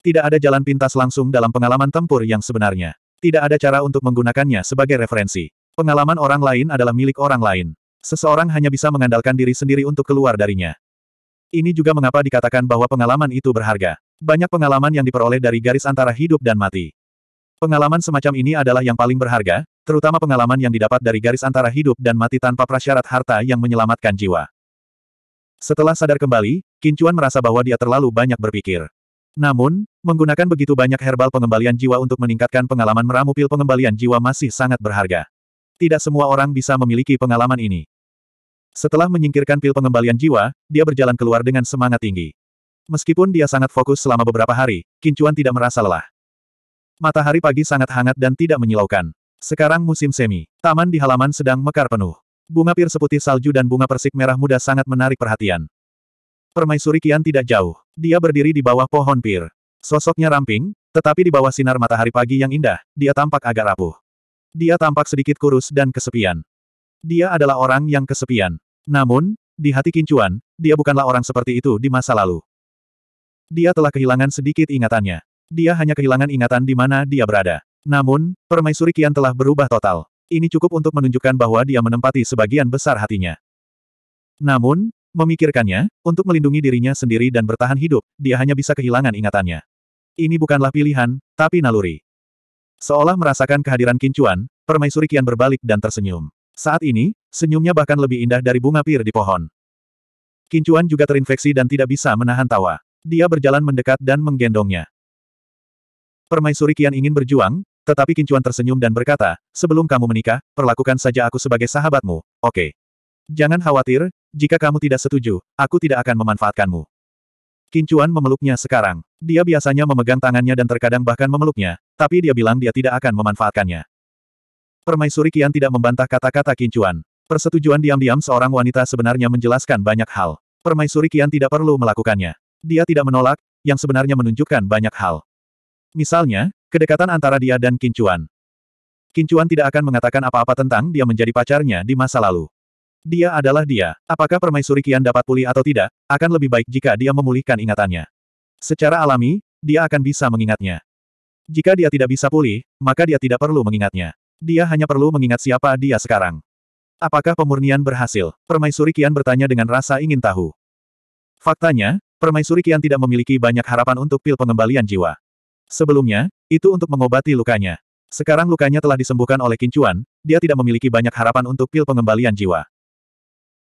Tidak ada jalan pintas langsung dalam pengalaman tempur yang sebenarnya. Tidak ada cara untuk menggunakannya sebagai referensi. Pengalaman orang lain adalah milik orang lain. Seseorang hanya bisa mengandalkan diri sendiri untuk keluar darinya. Ini juga mengapa dikatakan bahwa pengalaman itu berharga. Banyak pengalaman yang diperoleh dari garis antara hidup dan mati. Pengalaman semacam ini adalah yang paling berharga, terutama pengalaman yang didapat dari garis antara hidup dan mati tanpa prasyarat harta yang menyelamatkan jiwa. Setelah sadar kembali, Kincuan merasa bahwa dia terlalu banyak berpikir. Namun, menggunakan begitu banyak herbal pengembalian jiwa untuk meningkatkan pengalaman meramu pil pengembalian jiwa masih sangat berharga. Tidak semua orang bisa memiliki pengalaman ini. Setelah menyingkirkan pil pengembalian jiwa, dia berjalan keluar dengan semangat tinggi. Meskipun dia sangat fokus selama beberapa hari, Kincuan tidak merasa lelah. Matahari pagi sangat hangat dan tidak menyilaukan. Sekarang musim semi. Taman di halaman sedang mekar penuh. Bunga pir seputih salju dan bunga persik merah muda sangat menarik perhatian. Permaisuri Kian tidak jauh. Dia berdiri di bawah pohon pir. Sosoknya ramping, tetapi di bawah sinar matahari pagi yang indah, dia tampak agak rapuh. Dia tampak sedikit kurus dan kesepian. Dia adalah orang yang kesepian. Namun, di hati Kincuan, dia bukanlah orang seperti itu di masa lalu. Dia telah kehilangan sedikit ingatannya. Dia hanya kehilangan ingatan di mana dia berada. Namun, permaisuri Kian telah berubah total. Ini cukup untuk menunjukkan bahwa dia menempati sebagian besar hatinya. Namun, memikirkannya, untuk melindungi dirinya sendiri dan bertahan hidup, dia hanya bisa kehilangan ingatannya. Ini bukanlah pilihan, tapi naluri. Seolah merasakan kehadiran Kincuan, permaisuri Kian berbalik dan tersenyum. Saat ini, senyumnya bahkan lebih indah dari bunga pir di pohon. Kincuan juga terinfeksi dan tidak bisa menahan tawa. Dia berjalan mendekat dan menggendongnya. Permaisuri Kian ingin berjuang, tetapi Kincuan tersenyum dan berkata, sebelum kamu menikah, perlakukan saja aku sebagai sahabatmu, oke. Okay. Jangan khawatir, jika kamu tidak setuju, aku tidak akan memanfaatkanmu. Kincuan memeluknya sekarang. Dia biasanya memegang tangannya dan terkadang bahkan memeluknya, tapi dia bilang dia tidak akan memanfaatkannya. Permaisuri Kian tidak membantah kata-kata Kincuan. Persetujuan diam-diam seorang wanita sebenarnya menjelaskan banyak hal. Permaisuri Kian tidak perlu melakukannya. Dia tidak menolak, yang sebenarnya menunjukkan banyak hal. Misalnya, kedekatan antara dia dan Kincuan. Kincuan tidak akan mengatakan apa-apa tentang dia menjadi pacarnya di masa lalu. Dia adalah dia. Apakah Permaisuri Kian dapat pulih atau tidak, akan lebih baik jika dia memulihkan ingatannya. Secara alami, dia akan bisa mengingatnya. Jika dia tidak bisa pulih, maka dia tidak perlu mengingatnya. Dia hanya perlu mengingat siapa dia sekarang. Apakah pemurnian berhasil? Permaisuri Kian bertanya dengan rasa ingin tahu. Faktanya, Permaisuri Kian tidak memiliki banyak harapan untuk pil pengembalian jiwa. Sebelumnya, itu untuk mengobati lukanya. Sekarang lukanya telah disembuhkan oleh kincuan, dia tidak memiliki banyak harapan untuk pil pengembalian jiwa.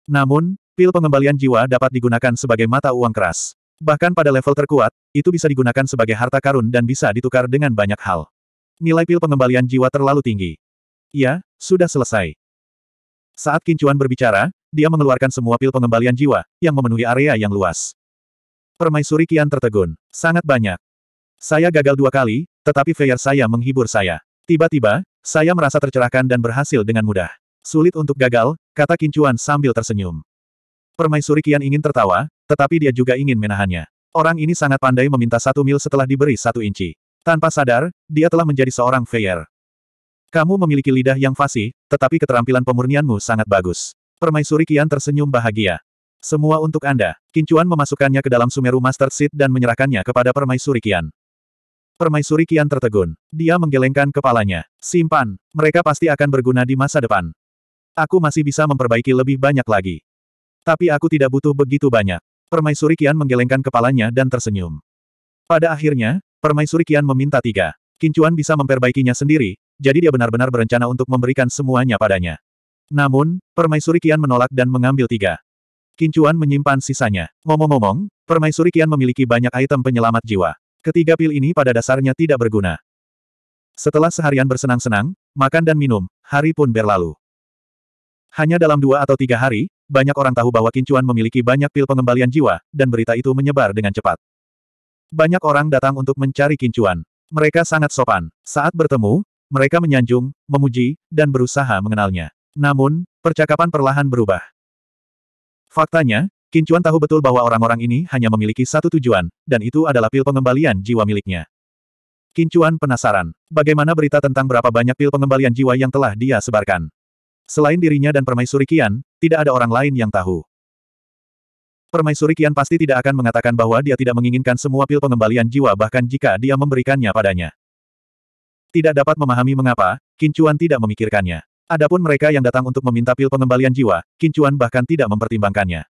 Namun, pil pengembalian jiwa dapat digunakan sebagai mata uang keras. Bahkan pada level terkuat, itu bisa digunakan sebagai harta karun dan bisa ditukar dengan banyak hal. Nilai pil pengembalian jiwa terlalu tinggi. Iya, sudah selesai. Saat Kincuan berbicara, dia mengeluarkan semua pil pengembalian jiwa, yang memenuhi area yang luas. Permaisuri Kian tertegun. Sangat banyak. Saya gagal dua kali, tetapi Fair saya menghibur saya. Tiba-tiba, saya merasa tercerahkan dan berhasil dengan mudah. Sulit untuk gagal, kata Kincuan sambil tersenyum. Permaisuri Kian ingin tertawa, tetapi dia juga ingin menahannya. Orang ini sangat pandai meminta satu mil setelah diberi satu inci. Tanpa sadar, dia telah menjadi seorang Feyer. Kamu memiliki lidah yang fasih, tetapi keterampilan pemurnianmu sangat bagus. Permaisuri Kian tersenyum bahagia. Semua untuk Anda. Kincuan memasukkannya ke dalam Sumeru Master Seed dan menyerahkannya kepada Permaisuri Kian. Permaisuri Kian tertegun. Dia menggelengkan kepalanya. Simpan, mereka pasti akan berguna di masa depan. Aku masih bisa memperbaiki lebih banyak lagi. Tapi aku tidak butuh begitu banyak. Permaisuri Kian menggelengkan kepalanya dan tersenyum. Pada akhirnya, Permaisuri Kian meminta tiga. Kincuan bisa memperbaikinya sendiri, jadi dia benar-benar berencana untuk memberikan semuanya padanya. Namun, Permaisuri Kian menolak dan mengambil tiga. Kincuan menyimpan sisanya. Ngomong-ngomong, Permaisuri Kian memiliki banyak item penyelamat jiwa. Ketiga pil ini pada dasarnya tidak berguna. Setelah seharian bersenang-senang, makan dan minum, hari pun berlalu. Hanya dalam dua atau tiga hari, banyak orang tahu bahwa Kincuan memiliki banyak pil pengembalian jiwa, dan berita itu menyebar dengan cepat. Banyak orang datang untuk mencari kincuan. Mereka sangat sopan. Saat bertemu, mereka menyanjung, memuji, dan berusaha mengenalnya. Namun, percakapan perlahan berubah. Faktanya, Kincuan tahu betul bahwa orang-orang ini hanya memiliki satu tujuan, dan itu adalah pil pengembalian jiwa miliknya. Kincuan penasaran, bagaimana berita tentang berapa banyak pil pengembalian jiwa yang telah dia sebarkan. Selain dirinya dan permaisuri Kian, tidak ada orang lain yang tahu. Permaisuri Kian pasti tidak akan mengatakan bahwa dia tidak menginginkan semua pil pengembalian jiwa bahkan jika dia memberikannya padanya. Tidak dapat memahami mengapa, Kincuan tidak memikirkannya. Adapun mereka yang datang untuk meminta pil pengembalian jiwa, Kincuan bahkan tidak mempertimbangkannya.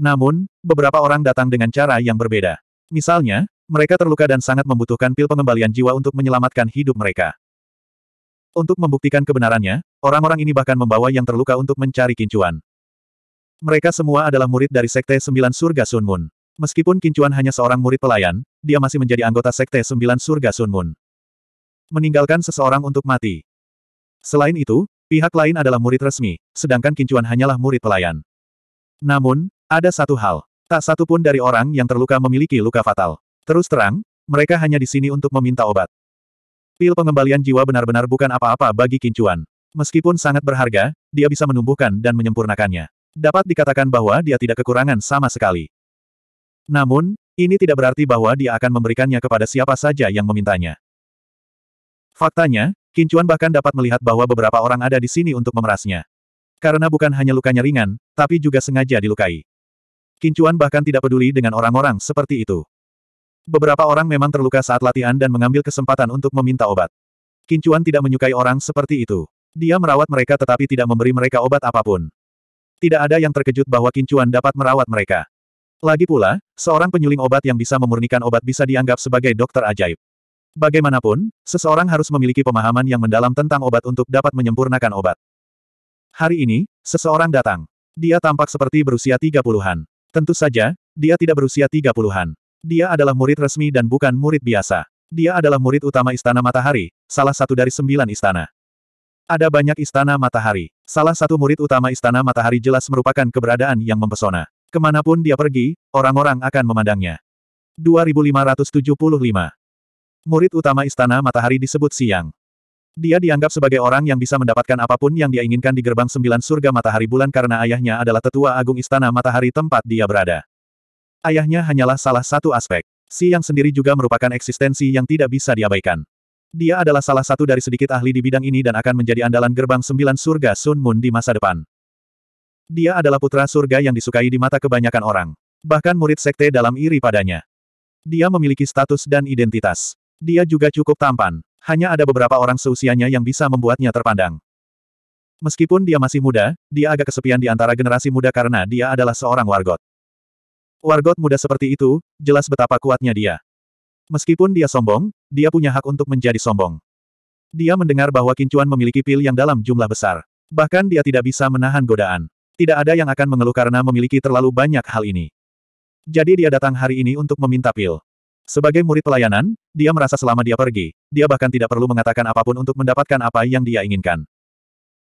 Namun, beberapa orang datang dengan cara yang berbeda. Misalnya, mereka terluka dan sangat membutuhkan pil pengembalian jiwa untuk menyelamatkan hidup mereka. Untuk membuktikan kebenarannya, orang-orang ini bahkan membawa yang terluka untuk mencari Kincuan. Mereka semua adalah murid dari Sekte Sembilan Surga Sun Moon. Meskipun Kincuan hanya seorang murid pelayan, dia masih menjadi anggota Sekte Sembilan Surga Sun Moon. Meninggalkan seseorang untuk mati. Selain itu, pihak lain adalah murid resmi, sedangkan Kincuan hanyalah murid pelayan. Namun, ada satu hal. Tak satu pun dari orang yang terluka memiliki luka fatal. Terus terang, mereka hanya di sini untuk meminta obat. Pil pengembalian jiwa benar-benar bukan apa-apa bagi Kincuan. Meskipun sangat berharga, dia bisa menumbuhkan dan menyempurnakannya. Dapat dikatakan bahwa dia tidak kekurangan sama sekali. Namun, ini tidak berarti bahwa dia akan memberikannya kepada siapa saja yang memintanya. Faktanya, Kincuan bahkan dapat melihat bahwa beberapa orang ada di sini untuk memerasnya. Karena bukan hanya lukanya ringan, tapi juga sengaja dilukai. Kincuan bahkan tidak peduli dengan orang-orang seperti itu. Beberapa orang memang terluka saat latihan dan mengambil kesempatan untuk meminta obat. Kincuan tidak menyukai orang seperti itu. Dia merawat mereka tetapi tidak memberi mereka obat apapun. Tidak ada yang terkejut bahwa Kincuan dapat merawat mereka. Lagi pula, seorang penyuling obat yang bisa memurnikan obat bisa dianggap sebagai dokter ajaib. Bagaimanapun, seseorang harus memiliki pemahaman yang mendalam tentang obat untuk dapat menyempurnakan obat. Hari ini, seseorang datang. Dia tampak seperti berusia tiga puluhan. Tentu saja, dia tidak berusia tiga puluhan. Dia adalah murid resmi dan bukan murid biasa. Dia adalah murid utama Istana Matahari, salah satu dari sembilan istana. Ada banyak istana matahari. Salah satu murid utama istana matahari jelas merupakan keberadaan yang mempesona. Kemanapun dia pergi, orang-orang akan memandangnya. 2575 Murid utama istana matahari disebut siang. Dia dianggap sebagai orang yang bisa mendapatkan apapun yang dia inginkan di gerbang sembilan surga matahari bulan karena ayahnya adalah tetua agung istana matahari tempat dia berada. Ayahnya hanyalah salah satu aspek. Siang sendiri juga merupakan eksistensi yang tidak bisa diabaikan. Dia adalah salah satu dari sedikit ahli di bidang ini dan akan menjadi andalan gerbang sembilan surga Sun Moon di masa depan. Dia adalah putra surga yang disukai di mata kebanyakan orang. Bahkan murid sekte dalam iri padanya. Dia memiliki status dan identitas. Dia juga cukup tampan. Hanya ada beberapa orang seusianya yang bisa membuatnya terpandang. Meskipun dia masih muda, dia agak kesepian di antara generasi muda karena dia adalah seorang wargot. Wargot muda seperti itu, jelas betapa kuatnya dia. Meskipun dia sombong, dia punya hak untuk menjadi sombong. Dia mendengar bahwa Kincuan memiliki pil yang dalam jumlah besar. Bahkan dia tidak bisa menahan godaan. Tidak ada yang akan mengeluh karena memiliki terlalu banyak hal ini. Jadi dia datang hari ini untuk meminta pil. Sebagai murid pelayanan, dia merasa selama dia pergi, dia bahkan tidak perlu mengatakan apapun untuk mendapatkan apa yang dia inginkan.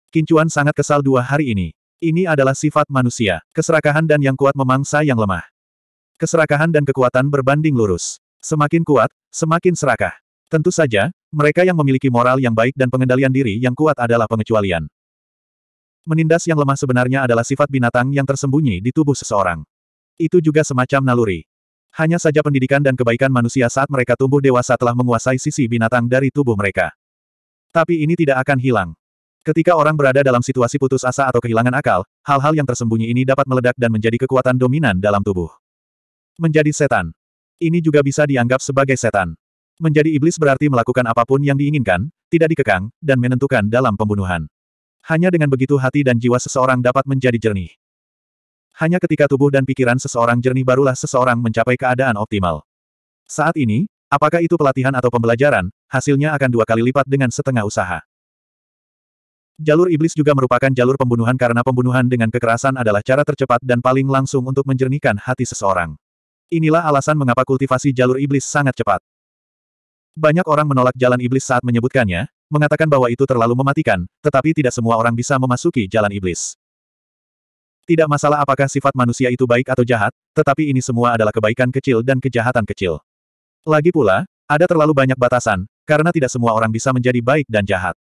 Kincuan sangat kesal dua hari ini. Ini adalah sifat manusia, keserakahan dan yang kuat memangsa yang lemah. Keserakahan dan kekuatan berbanding lurus. Semakin kuat, semakin serakah. Tentu saja, mereka yang memiliki moral yang baik dan pengendalian diri yang kuat adalah pengecualian. Menindas yang lemah sebenarnya adalah sifat binatang yang tersembunyi di tubuh seseorang. Itu juga semacam naluri. Hanya saja pendidikan dan kebaikan manusia saat mereka tumbuh dewasa telah menguasai sisi binatang dari tubuh mereka. Tapi ini tidak akan hilang. Ketika orang berada dalam situasi putus asa atau kehilangan akal, hal-hal yang tersembunyi ini dapat meledak dan menjadi kekuatan dominan dalam tubuh. Menjadi setan. Ini juga bisa dianggap sebagai setan. Menjadi iblis berarti melakukan apapun yang diinginkan, tidak dikekang, dan menentukan dalam pembunuhan. Hanya dengan begitu hati dan jiwa seseorang dapat menjadi jernih. Hanya ketika tubuh dan pikiran seseorang jernih barulah seseorang mencapai keadaan optimal. Saat ini, apakah itu pelatihan atau pembelajaran, hasilnya akan dua kali lipat dengan setengah usaha. Jalur iblis juga merupakan jalur pembunuhan karena pembunuhan dengan kekerasan adalah cara tercepat dan paling langsung untuk menjernihkan hati seseorang. Inilah alasan mengapa kultivasi jalur iblis sangat cepat. Banyak orang menolak jalan iblis saat menyebutkannya, mengatakan bahwa itu terlalu mematikan, tetapi tidak semua orang bisa memasuki jalan iblis. Tidak masalah apakah sifat manusia itu baik atau jahat, tetapi ini semua adalah kebaikan kecil dan kejahatan kecil. Lagi pula, ada terlalu banyak batasan, karena tidak semua orang bisa menjadi baik dan jahat.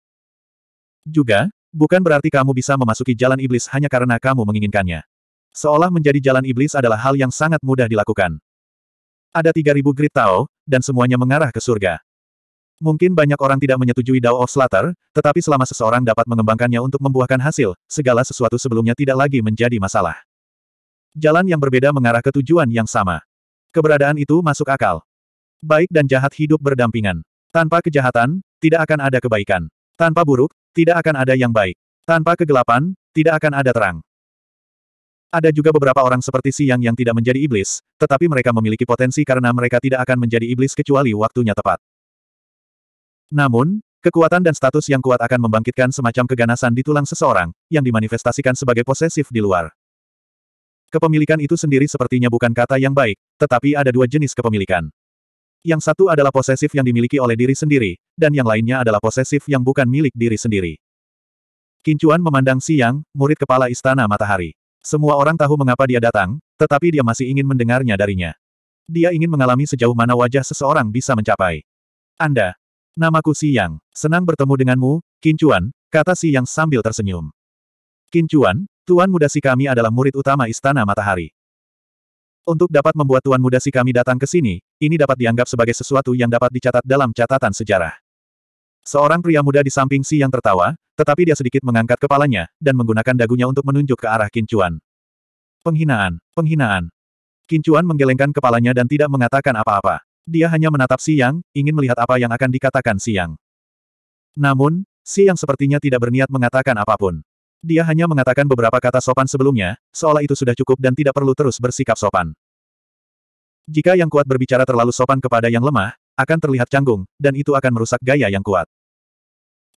Juga, bukan berarti kamu bisa memasuki jalan iblis hanya karena kamu menginginkannya. Seolah menjadi jalan iblis adalah hal yang sangat mudah dilakukan. Ada 3.000 grid Tao, dan semuanya mengarah ke surga. Mungkin banyak orang tidak menyetujui Dao of Slater, tetapi selama seseorang dapat mengembangkannya untuk membuahkan hasil, segala sesuatu sebelumnya tidak lagi menjadi masalah. Jalan yang berbeda mengarah ke tujuan yang sama. Keberadaan itu masuk akal. Baik dan jahat hidup berdampingan. Tanpa kejahatan, tidak akan ada kebaikan. Tanpa buruk, tidak akan ada yang baik. Tanpa kegelapan, tidak akan ada terang. Ada juga beberapa orang seperti Si Yang yang tidak menjadi iblis, tetapi mereka memiliki potensi karena mereka tidak akan menjadi iblis kecuali waktunya tepat. Namun, kekuatan dan status yang kuat akan membangkitkan semacam keganasan di tulang seseorang, yang dimanifestasikan sebagai posesif di luar. Kepemilikan itu sendiri sepertinya bukan kata yang baik, tetapi ada dua jenis kepemilikan. Yang satu adalah posesif yang dimiliki oleh diri sendiri, dan yang lainnya adalah posesif yang bukan milik diri sendiri. Kincuan memandang Siang, murid kepala Istana Matahari. Semua orang tahu mengapa dia datang, tetapi dia masih ingin mendengarnya darinya. Dia ingin mengalami sejauh mana wajah seseorang bisa mencapai. Anda. Namaku Si Yang. Senang bertemu denganmu, Kincuan, kata Si sambil tersenyum. Kincuan, Tuan Muda Si kami adalah murid utama Istana Matahari. Untuk dapat membuat Tuan Muda Si kami datang ke sini, ini dapat dianggap sebagai sesuatu yang dapat dicatat dalam catatan sejarah. Seorang pria muda di samping Si yang tertawa, tetapi dia sedikit mengangkat kepalanya, dan menggunakan dagunya untuk menunjuk ke arah Kincuan. Penghinaan, penghinaan. Kincuan menggelengkan kepalanya dan tidak mengatakan apa-apa. Dia hanya menatap Si Yang, ingin melihat apa yang akan dikatakan Si Yang. Namun, Si Yang sepertinya tidak berniat mengatakan apapun. Dia hanya mengatakan beberapa kata sopan sebelumnya, seolah itu sudah cukup dan tidak perlu terus bersikap sopan. Jika yang kuat berbicara terlalu sopan kepada yang lemah, akan terlihat canggung, dan itu akan merusak gaya yang kuat.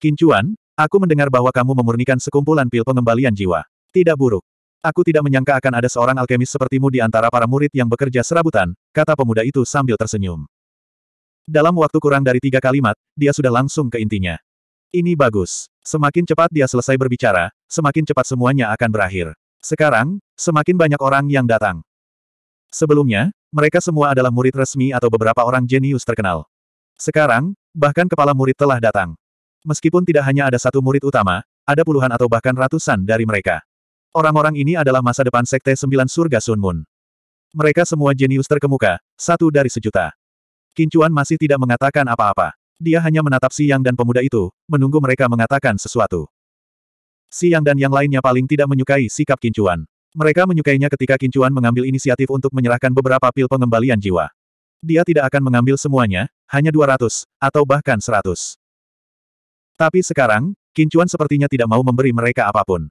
Kincuan, aku mendengar bahwa kamu memurnikan sekumpulan pil pengembalian jiwa. Tidak buruk. Aku tidak menyangka akan ada seorang alkemis sepertimu di antara para murid yang bekerja serabutan, kata pemuda itu sambil tersenyum. Dalam waktu kurang dari tiga kalimat, dia sudah langsung ke intinya. Ini bagus. Semakin cepat dia selesai berbicara, semakin cepat semuanya akan berakhir. Sekarang, semakin banyak orang yang datang. Sebelumnya, mereka semua adalah murid resmi atau beberapa orang jenius terkenal. Sekarang, bahkan kepala murid telah datang. Meskipun tidak hanya ada satu murid utama, ada puluhan atau bahkan ratusan dari mereka. Orang-orang ini adalah masa depan Sekte Sembilan Surga Sun Moon. Mereka semua jenius terkemuka, satu dari sejuta. Kincuan masih tidak mengatakan apa-apa. Dia hanya menatap Siang dan pemuda itu, menunggu mereka mengatakan sesuatu. Siang dan yang lainnya paling tidak menyukai sikap Kincuan. Mereka menyukainya ketika Kincuan mengambil inisiatif untuk menyerahkan beberapa pil pengembalian jiwa. Dia tidak akan mengambil semuanya, hanya 200, atau bahkan 100. Tapi sekarang, Kincuan sepertinya tidak mau memberi mereka apapun.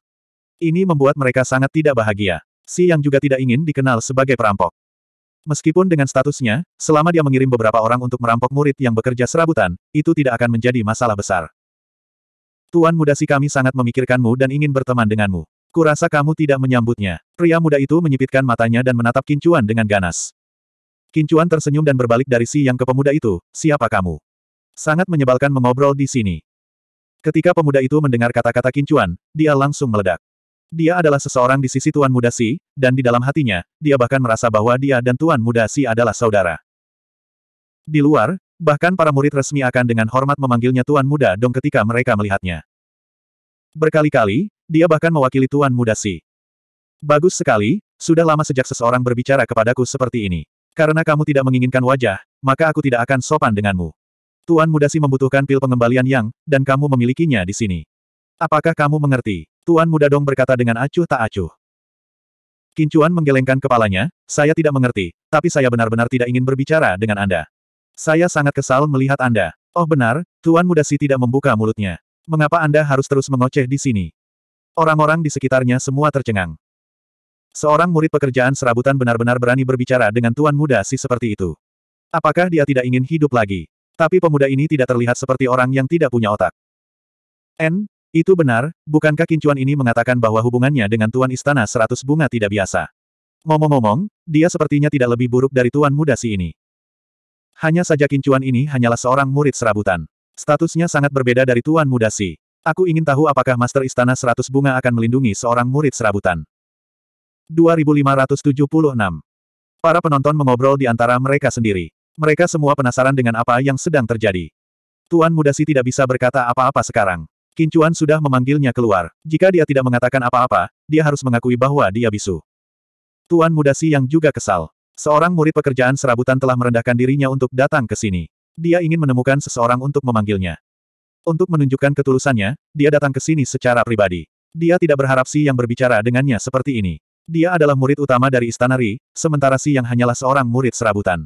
Ini membuat mereka sangat tidak bahagia. Si yang juga tidak ingin dikenal sebagai perampok. Meskipun dengan statusnya, selama dia mengirim beberapa orang untuk merampok murid yang bekerja serabutan, itu tidak akan menjadi masalah besar. Tuan muda si kami sangat memikirkanmu dan ingin berteman denganmu. Kurasa kamu tidak menyambutnya. Pria muda itu menyipitkan matanya dan menatap Kincuan dengan ganas. Kincuan tersenyum dan berbalik dari si yang ke pemuda itu, siapa kamu? Sangat menyebalkan mengobrol di sini. Ketika pemuda itu mendengar kata-kata kincuan, dia langsung meledak. Dia adalah seseorang di sisi Tuan Muda Si, dan di dalam hatinya, dia bahkan merasa bahwa dia dan Tuan Muda Si adalah saudara. Di luar, bahkan para murid resmi akan dengan hormat memanggilnya Tuan Muda Dong ketika mereka melihatnya. Berkali-kali, dia bahkan mewakili Tuan Muda Si. Bagus sekali, sudah lama sejak seseorang berbicara kepadaku seperti ini. Karena kamu tidak menginginkan wajah, maka aku tidak akan sopan denganmu. Tuan muda Mudasi membutuhkan pil pengembalian yang, dan kamu memilikinya di sini. Apakah kamu mengerti? Tuan Muda Dong berkata dengan acuh tak acuh. Kincuan menggelengkan kepalanya, saya tidak mengerti, tapi saya benar-benar tidak ingin berbicara dengan Anda. Saya sangat kesal melihat Anda. Oh benar, Tuan muda Mudasi tidak membuka mulutnya. Mengapa Anda harus terus mengoceh di sini? Orang-orang di sekitarnya semua tercengang. Seorang murid pekerjaan serabutan benar-benar berani berbicara dengan Tuan muda Mudasi seperti itu. Apakah dia tidak ingin hidup lagi? Tapi pemuda ini tidak terlihat seperti orang yang tidak punya otak. N, itu benar, bukankah kincuan ini mengatakan bahwa hubungannya dengan Tuan Istana Seratus Bunga tidak biasa? Ngomong-ngomong, dia sepertinya tidak lebih buruk dari Tuan Muda si ini. Hanya saja kincuan ini hanyalah seorang murid serabutan. Statusnya sangat berbeda dari Tuan Muda si. Aku ingin tahu apakah Master Istana Seratus Bunga akan melindungi seorang murid serabutan. 2576 Para penonton mengobrol di antara mereka sendiri. Mereka semua penasaran dengan apa yang sedang terjadi. Tuan Muda Si tidak bisa berkata apa-apa sekarang. Kincuan sudah memanggilnya keluar. Jika dia tidak mengatakan apa-apa, dia harus mengakui bahwa dia bisu. Tuan Muda Si yang juga kesal. Seorang murid pekerjaan serabutan telah merendahkan dirinya untuk datang ke sini. Dia ingin menemukan seseorang untuk memanggilnya. Untuk menunjukkan ketulusannya, dia datang ke sini secara pribadi. Dia tidak berharap Si yang berbicara dengannya seperti ini. Dia adalah murid utama dari Istana Ri, sementara Si yang hanyalah seorang murid serabutan.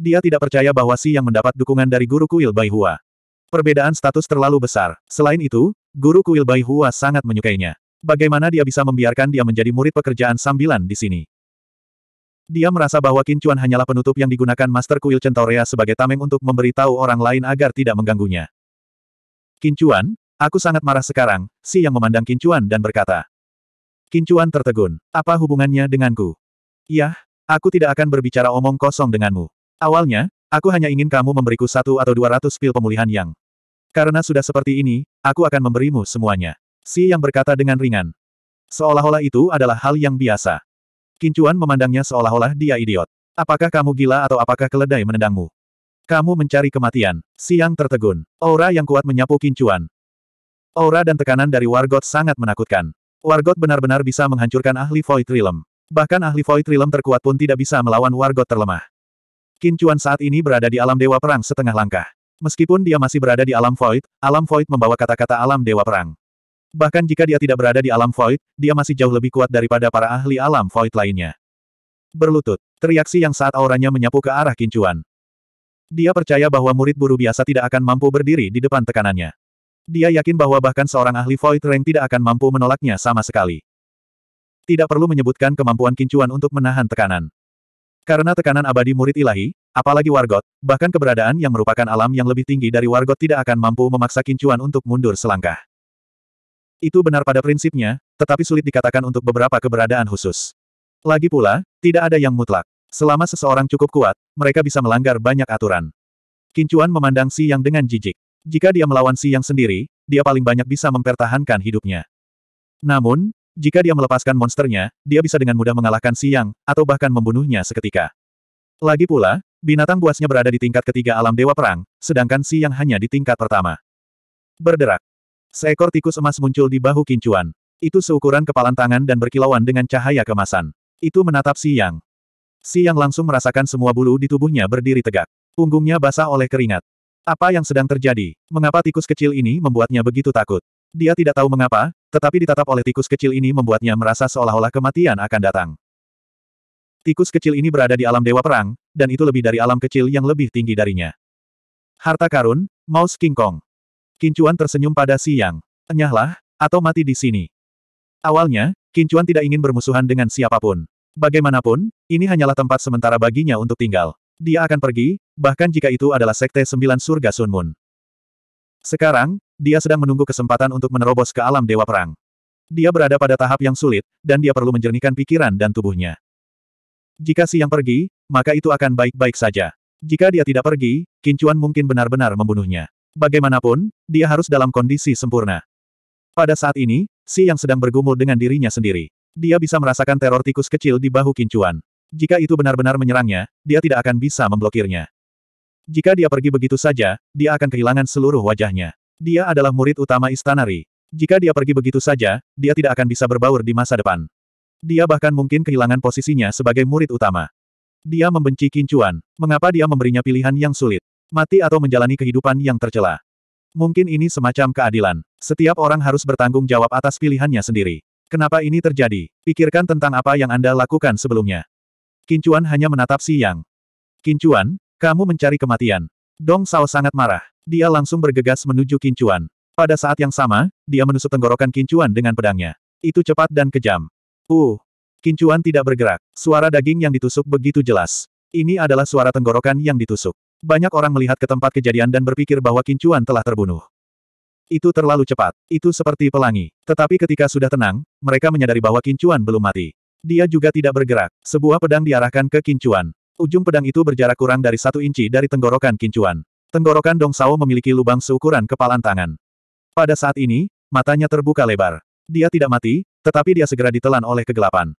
Dia tidak percaya bahwa Si yang mendapat dukungan dari guru kuil Bai Hua. Perbedaan status terlalu besar. Selain itu, guru kuil Bai Hua sangat menyukainya. Bagaimana dia bisa membiarkan dia menjadi murid pekerjaan sambilan di sini? Dia merasa bahwa kincuan hanyalah penutup yang digunakan Master Kuil Centaurea sebagai tameng untuk memberitahu orang lain agar tidak mengganggunya. Kincuan, aku sangat marah sekarang, si yang memandang kincuan dan berkata. Kincuan tertegun, apa hubungannya denganku? Yah, aku tidak akan berbicara omong kosong denganmu. Awalnya, aku hanya ingin kamu memberiku satu atau dua ratus pil pemulihan yang. Karena sudah seperti ini, aku akan memberimu semuanya. Si yang berkata dengan ringan. Seolah-olah itu adalah hal yang biasa. Kincuan memandangnya seolah-olah dia idiot. Apakah kamu gila atau apakah keledai menendangmu? Kamu mencari kematian. Siang tertegun. Aura yang kuat menyapu kincuan. Aura dan tekanan dari Wargot sangat menakutkan. Wargot benar-benar bisa menghancurkan ahli Void Realm. Bahkan ahli Void Realm terkuat pun tidak bisa melawan Wargot terlemah. Qin Chuan saat ini berada di alam Dewa Perang setengah langkah. Meskipun dia masih berada di alam Void, alam Void membawa kata-kata alam Dewa Perang. Bahkan jika dia tidak berada di alam Void, dia masih jauh lebih kuat daripada para ahli alam Void lainnya. Berlutut, teriak Si yang saat auranya menyapu ke arah Qin Chuan. Dia percaya bahwa murid buru biasa tidak akan mampu berdiri di depan tekanannya. Dia yakin bahwa bahkan seorang ahli Void Rank tidak akan mampu menolaknya sama sekali. Tidak perlu menyebutkan kemampuan Qin Chuan untuk menahan tekanan. Karena tekanan abadi murid ilahi, apalagi wargot, bahkan keberadaan yang merupakan alam yang lebih tinggi dari wargot tidak akan mampu memaksa kincuan untuk mundur selangkah. Itu benar pada prinsipnya, tetapi sulit dikatakan untuk beberapa keberadaan khusus. Lagi pula, tidak ada yang mutlak. Selama seseorang cukup kuat, mereka bisa melanggar banyak aturan. Kincuan memandang Si Yang dengan jijik. Jika dia melawan Si Yang sendiri, dia paling banyak bisa mempertahankan hidupnya. Namun, jika dia melepaskan monsternya, dia bisa dengan mudah mengalahkan Siang, atau bahkan membunuhnya seketika. Lagi pula, binatang buasnya berada di tingkat ketiga alam Dewa Perang, sedangkan Siang hanya di tingkat pertama. Berderak. Seekor tikus emas muncul di bahu kincuan. Itu seukuran kepalan tangan dan berkilauan dengan cahaya kemasan. Itu menatap Siang. Siang langsung merasakan semua bulu di tubuhnya berdiri tegak. Punggungnya basah oleh keringat. Apa yang sedang terjadi? Mengapa tikus kecil ini membuatnya begitu takut? Dia tidak tahu mengapa, tetapi ditatap oleh tikus kecil ini membuatnya merasa seolah-olah kematian akan datang. Tikus kecil ini berada di alam dewa perang, dan itu lebih dari alam kecil yang lebih tinggi darinya. Harta karun, Mouse King Kong. Kincuan tersenyum pada siang. Enyahlah, atau mati di sini. Awalnya, Kincuan tidak ingin bermusuhan dengan siapapun. Bagaimanapun, ini hanyalah tempat sementara baginya untuk tinggal. Dia akan pergi, bahkan jika itu adalah Sekte Sembilan Surga Sun Moon. Sekarang, dia sedang menunggu kesempatan untuk menerobos ke alam Dewa Perang. Dia berada pada tahap yang sulit, dan dia perlu menjernihkan pikiran dan tubuhnya. Jika Siang pergi, maka itu akan baik-baik saja. Jika dia tidak pergi, Kincuan mungkin benar-benar membunuhnya. Bagaimanapun, dia harus dalam kondisi sempurna. Pada saat ini, Si yang sedang bergumul dengan dirinya sendiri. Dia bisa merasakan teror tikus kecil di bahu Kincuan. Jika itu benar-benar menyerangnya, dia tidak akan bisa memblokirnya. Jika dia pergi begitu saja, dia akan kehilangan seluruh wajahnya. Dia adalah murid utama istanari. Jika dia pergi begitu saja, dia tidak akan bisa berbaur di masa depan. Dia bahkan mungkin kehilangan posisinya sebagai murid utama. Dia membenci kincuan. Mengapa dia memberinya pilihan yang sulit? Mati atau menjalani kehidupan yang tercela. Mungkin ini semacam keadilan. Setiap orang harus bertanggung jawab atas pilihannya sendiri. Kenapa ini terjadi? Pikirkan tentang apa yang Anda lakukan sebelumnya. Kincuan hanya menatap siang. Kincuan, kamu mencari kematian. Dong Sao sangat marah. Dia langsung bergegas menuju Kincuan. Pada saat yang sama, dia menusuk tenggorokan Kincuan dengan pedangnya. Itu cepat dan kejam. Uh! Kincuan tidak bergerak. Suara daging yang ditusuk begitu jelas. Ini adalah suara tenggorokan yang ditusuk. Banyak orang melihat ke tempat kejadian dan berpikir bahwa Kincuan telah terbunuh. Itu terlalu cepat. Itu seperti pelangi. Tetapi ketika sudah tenang, mereka menyadari bahwa Kincuan belum mati. Dia juga tidak bergerak. Sebuah pedang diarahkan ke Kincuan. Ujung pedang itu berjarak kurang dari satu inci dari tenggorokan Kincuan. Tenggorokan Dong Sao memiliki lubang seukuran kepalan tangan. Pada saat ini, matanya terbuka lebar. Dia tidak mati, tetapi dia segera ditelan oleh kegelapan.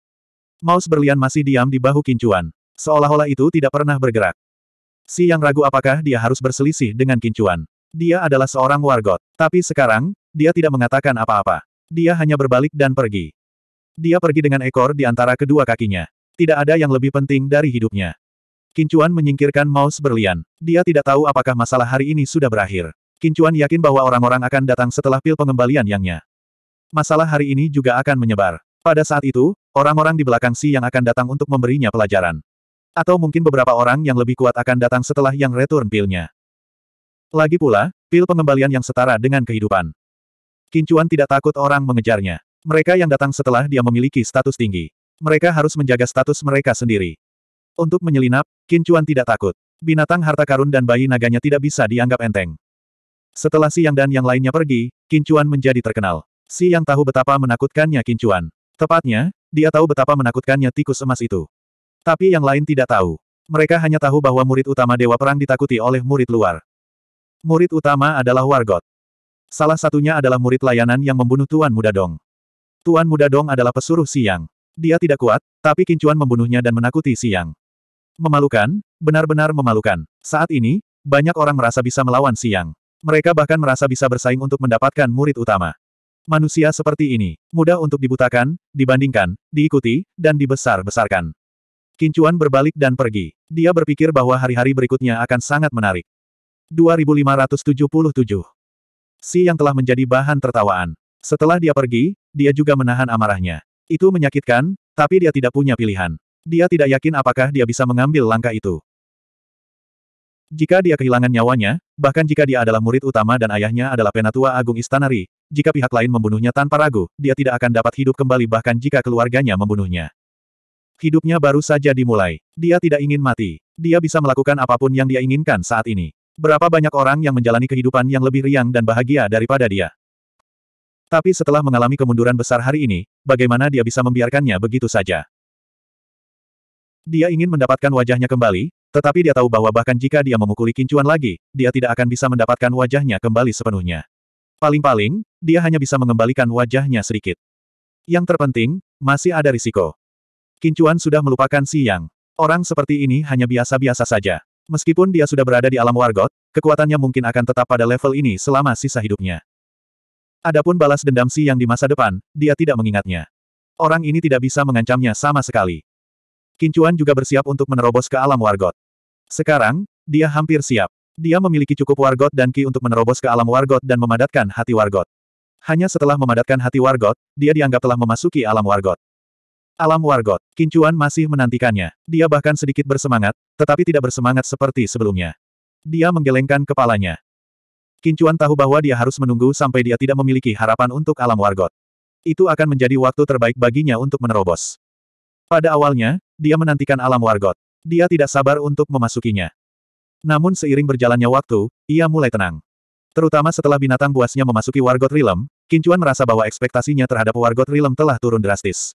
Maus berlian masih diam di bahu Kincuan. Seolah-olah itu tidak pernah bergerak. Si yang ragu apakah dia harus berselisih dengan Kincuan. Dia adalah seorang wargot. Tapi sekarang, dia tidak mengatakan apa-apa. Dia hanya berbalik dan pergi. Dia pergi dengan ekor di antara kedua kakinya. Tidak ada yang lebih penting dari hidupnya. Kincuan menyingkirkan Maus berlian. Dia tidak tahu apakah masalah hari ini sudah berakhir. Kincuan yakin bahwa orang-orang akan datang setelah pil pengembalian yangnya. Masalah hari ini juga akan menyebar. Pada saat itu, orang-orang di belakang Si yang akan datang untuk memberinya pelajaran. Atau mungkin beberapa orang yang lebih kuat akan datang setelah yang return pilnya. Lagi pula, pil pengembalian yang setara dengan kehidupan. Kincuan tidak takut orang mengejarnya. Mereka yang datang setelah dia memiliki status tinggi. Mereka harus menjaga status mereka sendiri. Untuk menyelinap, Kincuan tidak takut. Binatang harta karun dan bayi naganya tidak bisa dianggap enteng. Setelah Si Yang dan yang lainnya pergi, Kincuan menjadi terkenal. Si Yang tahu betapa menakutkannya Kincuan. Tepatnya, dia tahu betapa menakutkannya tikus emas itu. Tapi yang lain tidak tahu. Mereka hanya tahu bahwa murid utama Dewa Perang ditakuti oleh murid luar. Murid utama adalah Wargot. Salah satunya adalah murid layanan yang membunuh Tuan Muda Dong. Tuan Muda Dong adalah pesuruh siang. Dia tidak kuat, tapi Kincuan membunuhnya dan menakuti siang. Memalukan, benar-benar memalukan. Saat ini, banyak orang merasa bisa melawan siang. Mereka bahkan merasa bisa bersaing untuk mendapatkan murid utama. Manusia seperti ini, mudah untuk dibutakan, dibandingkan, diikuti, dan dibesar-besarkan. Kincuan berbalik dan pergi. Dia berpikir bahwa hari-hari berikutnya akan sangat menarik. 2577 Si yang telah menjadi bahan tertawaan. Setelah dia pergi, dia juga menahan amarahnya. Itu menyakitkan, tapi dia tidak punya pilihan. Dia tidak yakin apakah dia bisa mengambil langkah itu. Jika dia kehilangan nyawanya, bahkan jika dia adalah murid utama dan ayahnya adalah penatua agung Istanari, jika pihak lain membunuhnya tanpa ragu, dia tidak akan dapat hidup kembali bahkan jika keluarganya membunuhnya. Hidupnya baru saja dimulai. Dia tidak ingin mati. Dia bisa melakukan apapun yang dia inginkan saat ini. Berapa banyak orang yang menjalani kehidupan yang lebih riang dan bahagia daripada dia. Tapi setelah mengalami kemunduran besar hari ini, bagaimana dia bisa membiarkannya begitu saja? Dia ingin mendapatkan wajahnya kembali, tetapi dia tahu bahwa bahkan jika dia memukuli kincuan lagi, dia tidak akan bisa mendapatkan wajahnya kembali sepenuhnya. Paling-paling, dia hanya bisa mengembalikan wajahnya sedikit. Yang terpenting, masih ada risiko. Kincuan sudah melupakan Si Yang. Orang seperti ini hanya biasa-biasa saja. Meskipun dia sudah berada di alam wargot, kekuatannya mungkin akan tetap pada level ini selama sisa hidupnya. Adapun balas dendam Si Yang di masa depan, dia tidak mengingatnya. Orang ini tidak bisa mengancamnya sama sekali. Kincuan juga bersiap untuk menerobos ke alam wargot. Sekarang, dia hampir siap. Dia memiliki cukup wargot dan ki untuk menerobos ke alam wargot dan memadatkan hati wargot. Hanya setelah memadatkan hati wargot, dia dianggap telah memasuki alam wargot. Alam wargot, Kincuan masih menantikannya. Dia bahkan sedikit bersemangat, tetapi tidak bersemangat seperti sebelumnya. Dia menggelengkan kepalanya. Kincuan tahu bahwa dia harus menunggu sampai dia tidak memiliki harapan untuk alam wargot. Itu akan menjadi waktu terbaik baginya untuk menerobos. Pada awalnya, dia menantikan alam wargot. Dia tidak sabar untuk memasukinya. Namun seiring berjalannya waktu, ia mulai tenang. Terutama setelah binatang buasnya memasuki wargot Rilem, Kincuan merasa bahwa ekspektasinya terhadap wargot Rilem telah turun drastis.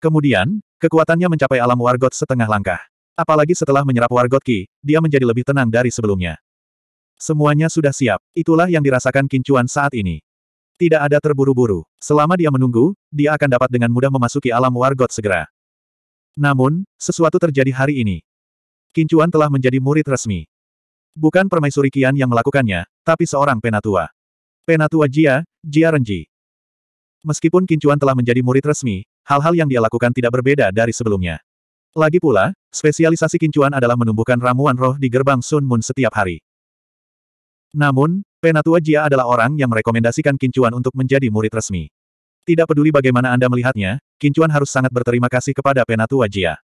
Kemudian, kekuatannya mencapai alam wargot setengah langkah. Apalagi setelah menyerap wargot Ki, dia menjadi lebih tenang dari sebelumnya. Semuanya sudah siap, itulah yang dirasakan Kincuan saat ini. Tidak ada terburu-buru. Selama dia menunggu, dia akan dapat dengan mudah memasuki alam wargot segera. Namun, sesuatu terjadi hari ini. Kincuan telah menjadi murid resmi. Bukan permaisuri Qian yang melakukannya, tapi seorang penatua. Penatua Jia, Jia Renji. Meskipun Kincuan telah menjadi murid resmi, hal-hal yang dia lakukan tidak berbeda dari sebelumnya. Lagi pula, spesialisasi Kincuan adalah menumbuhkan ramuan roh di gerbang Sun Moon setiap hari. Namun, Penatua Jia adalah orang yang merekomendasikan Kincuan untuk menjadi murid resmi. Tidak peduli bagaimana Anda melihatnya, Kincuan harus sangat berterima kasih kepada Penatua Jia.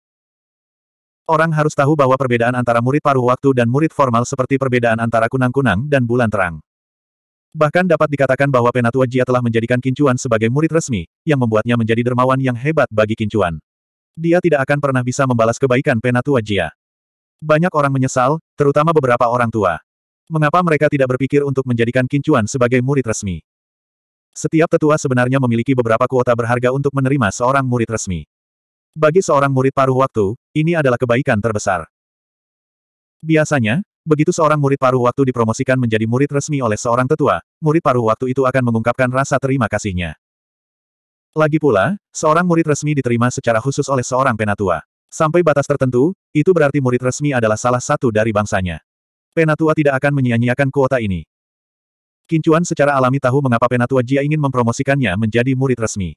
Orang harus tahu bahwa perbedaan antara murid paruh waktu dan murid formal seperti perbedaan antara kunang-kunang dan bulan terang. Bahkan dapat dikatakan bahwa Penatua Jia telah menjadikan Kincuan sebagai murid resmi, yang membuatnya menjadi dermawan yang hebat bagi Kincuan. Dia tidak akan pernah bisa membalas kebaikan Penatua Jia. Banyak orang menyesal, terutama beberapa orang tua. Mengapa mereka tidak berpikir untuk menjadikan Kincuan sebagai murid resmi? Setiap tetua sebenarnya memiliki beberapa kuota berharga untuk menerima seorang murid resmi. Bagi seorang murid paruh waktu, ini adalah kebaikan terbesar. Biasanya, begitu seorang murid paruh waktu dipromosikan menjadi murid resmi oleh seorang tetua, murid paruh waktu itu akan mengungkapkan rasa terima kasihnya. Lagi pula, seorang murid resmi diterima secara khusus oleh seorang penatua. Sampai batas tertentu, itu berarti murid resmi adalah salah satu dari bangsanya. Penatua tidak akan menyia-nyiakan kuota ini. Kincuan secara alami tahu mengapa Penatua Jia ingin mempromosikannya menjadi murid resmi.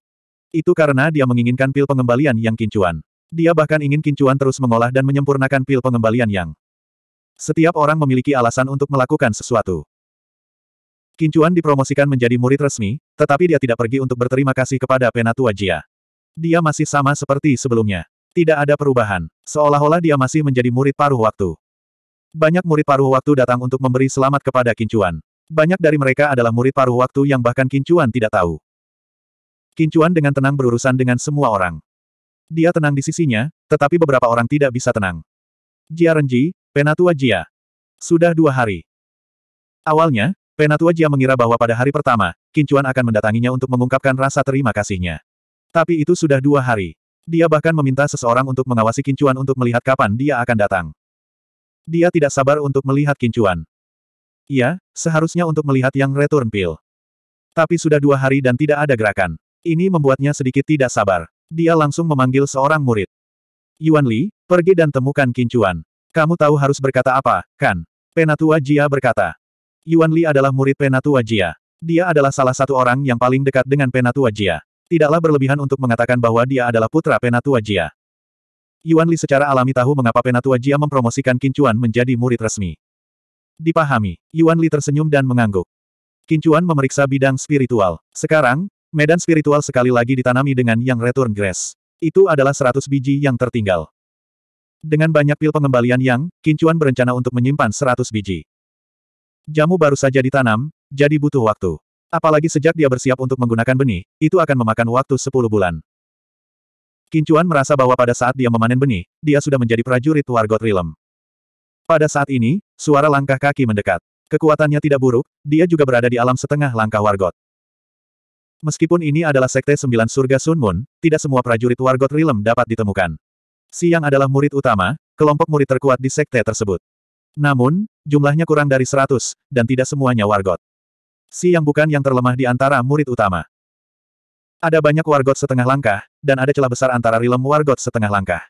Itu karena dia menginginkan pil pengembalian yang Kincuan. Dia bahkan ingin Kincuan terus mengolah dan menyempurnakan pil pengembalian yang. Setiap orang memiliki alasan untuk melakukan sesuatu. Kincuan dipromosikan menjadi murid resmi, tetapi dia tidak pergi untuk berterima kasih kepada Penatua Jia. Dia masih sama seperti sebelumnya. Tidak ada perubahan. Seolah-olah dia masih menjadi murid paruh waktu. Banyak murid paruh waktu datang untuk memberi selamat kepada Kincuan. Banyak dari mereka adalah murid paruh waktu yang bahkan Kincuan tidak tahu. Kincuan dengan tenang berurusan dengan semua orang. Dia tenang di sisinya, tetapi beberapa orang tidak bisa tenang. Jia Renji, Penatua Jia. Sudah dua hari. Awalnya, Penatua Jia mengira bahwa pada hari pertama, Kincuan akan mendatanginya untuk mengungkapkan rasa terima kasihnya. Tapi itu sudah dua hari. Dia bahkan meminta seseorang untuk mengawasi Kincuan untuk melihat kapan dia akan datang. Dia tidak sabar untuk melihat Kincuan. Iya, seharusnya untuk melihat yang return pill. Tapi sudah dua hari dan tidak ada gerakan. Ini membuatnya sedikit tidak sabar. Dia langsung memanggil seorang murid. Yuan Li, pergi dan temukan Kincuan. Kamu tahu harus berkata apa, kan? Penatua Jia berkata. Yuan Li adalah murid Penatua Jia. Dia adalah salah satu orang yang paling dekat dengan Penatua Jia. Tidaklah berlebihan untuk mengatakan bahwa dia adalah putra Penatua Jia. Yuan Li secara alami tahu mengapa Penatua Jia mempromosikan Kincuan menjadi murid resmi. Dipahami. Yuan Li tersenyum dan mengangguk. Kincuan memeriksa bidang spiritual. Sekarang, medan spiritual sekali lagi ditanami dengan yang return grass. Itu adalah 100 biji yang tertinggal. Dengan banyak pil pengembalian yang, Kincuan berencana untuk menyimpan 100 biji. Jamu baru saja ditanam, jadi butuh waktu. Apalagi sejak dia bersiap untuk menggunakan benih, itu akan memakan waktu 10 bulan. Kincuan merasa bahwa pada saat dia memanen benih, dia sudah menjadi prajurit Wargot Rilem. Pada saat ini, suara langkah kaki mendekat. Kekuatannya tidak buruk, dia juga berada di alam setengah langkah Wargot. Meskipun ini adalah Sekte Sembilan Surga Sun Moon, tidak semua prajurit Wargot Rilem dapat ditemukan. Siang adalah murid utama, kelompok murid terkuat di Sekte tersebut. Namun, jumlahnya kurang dari seratus, dan tidak semuanya Wargot. Siang bukan yang terlemah di antara murid utama. Ada banyak Wargot setengah langkah, dan ada celah besar antara Rilem Wargot setengah langkah.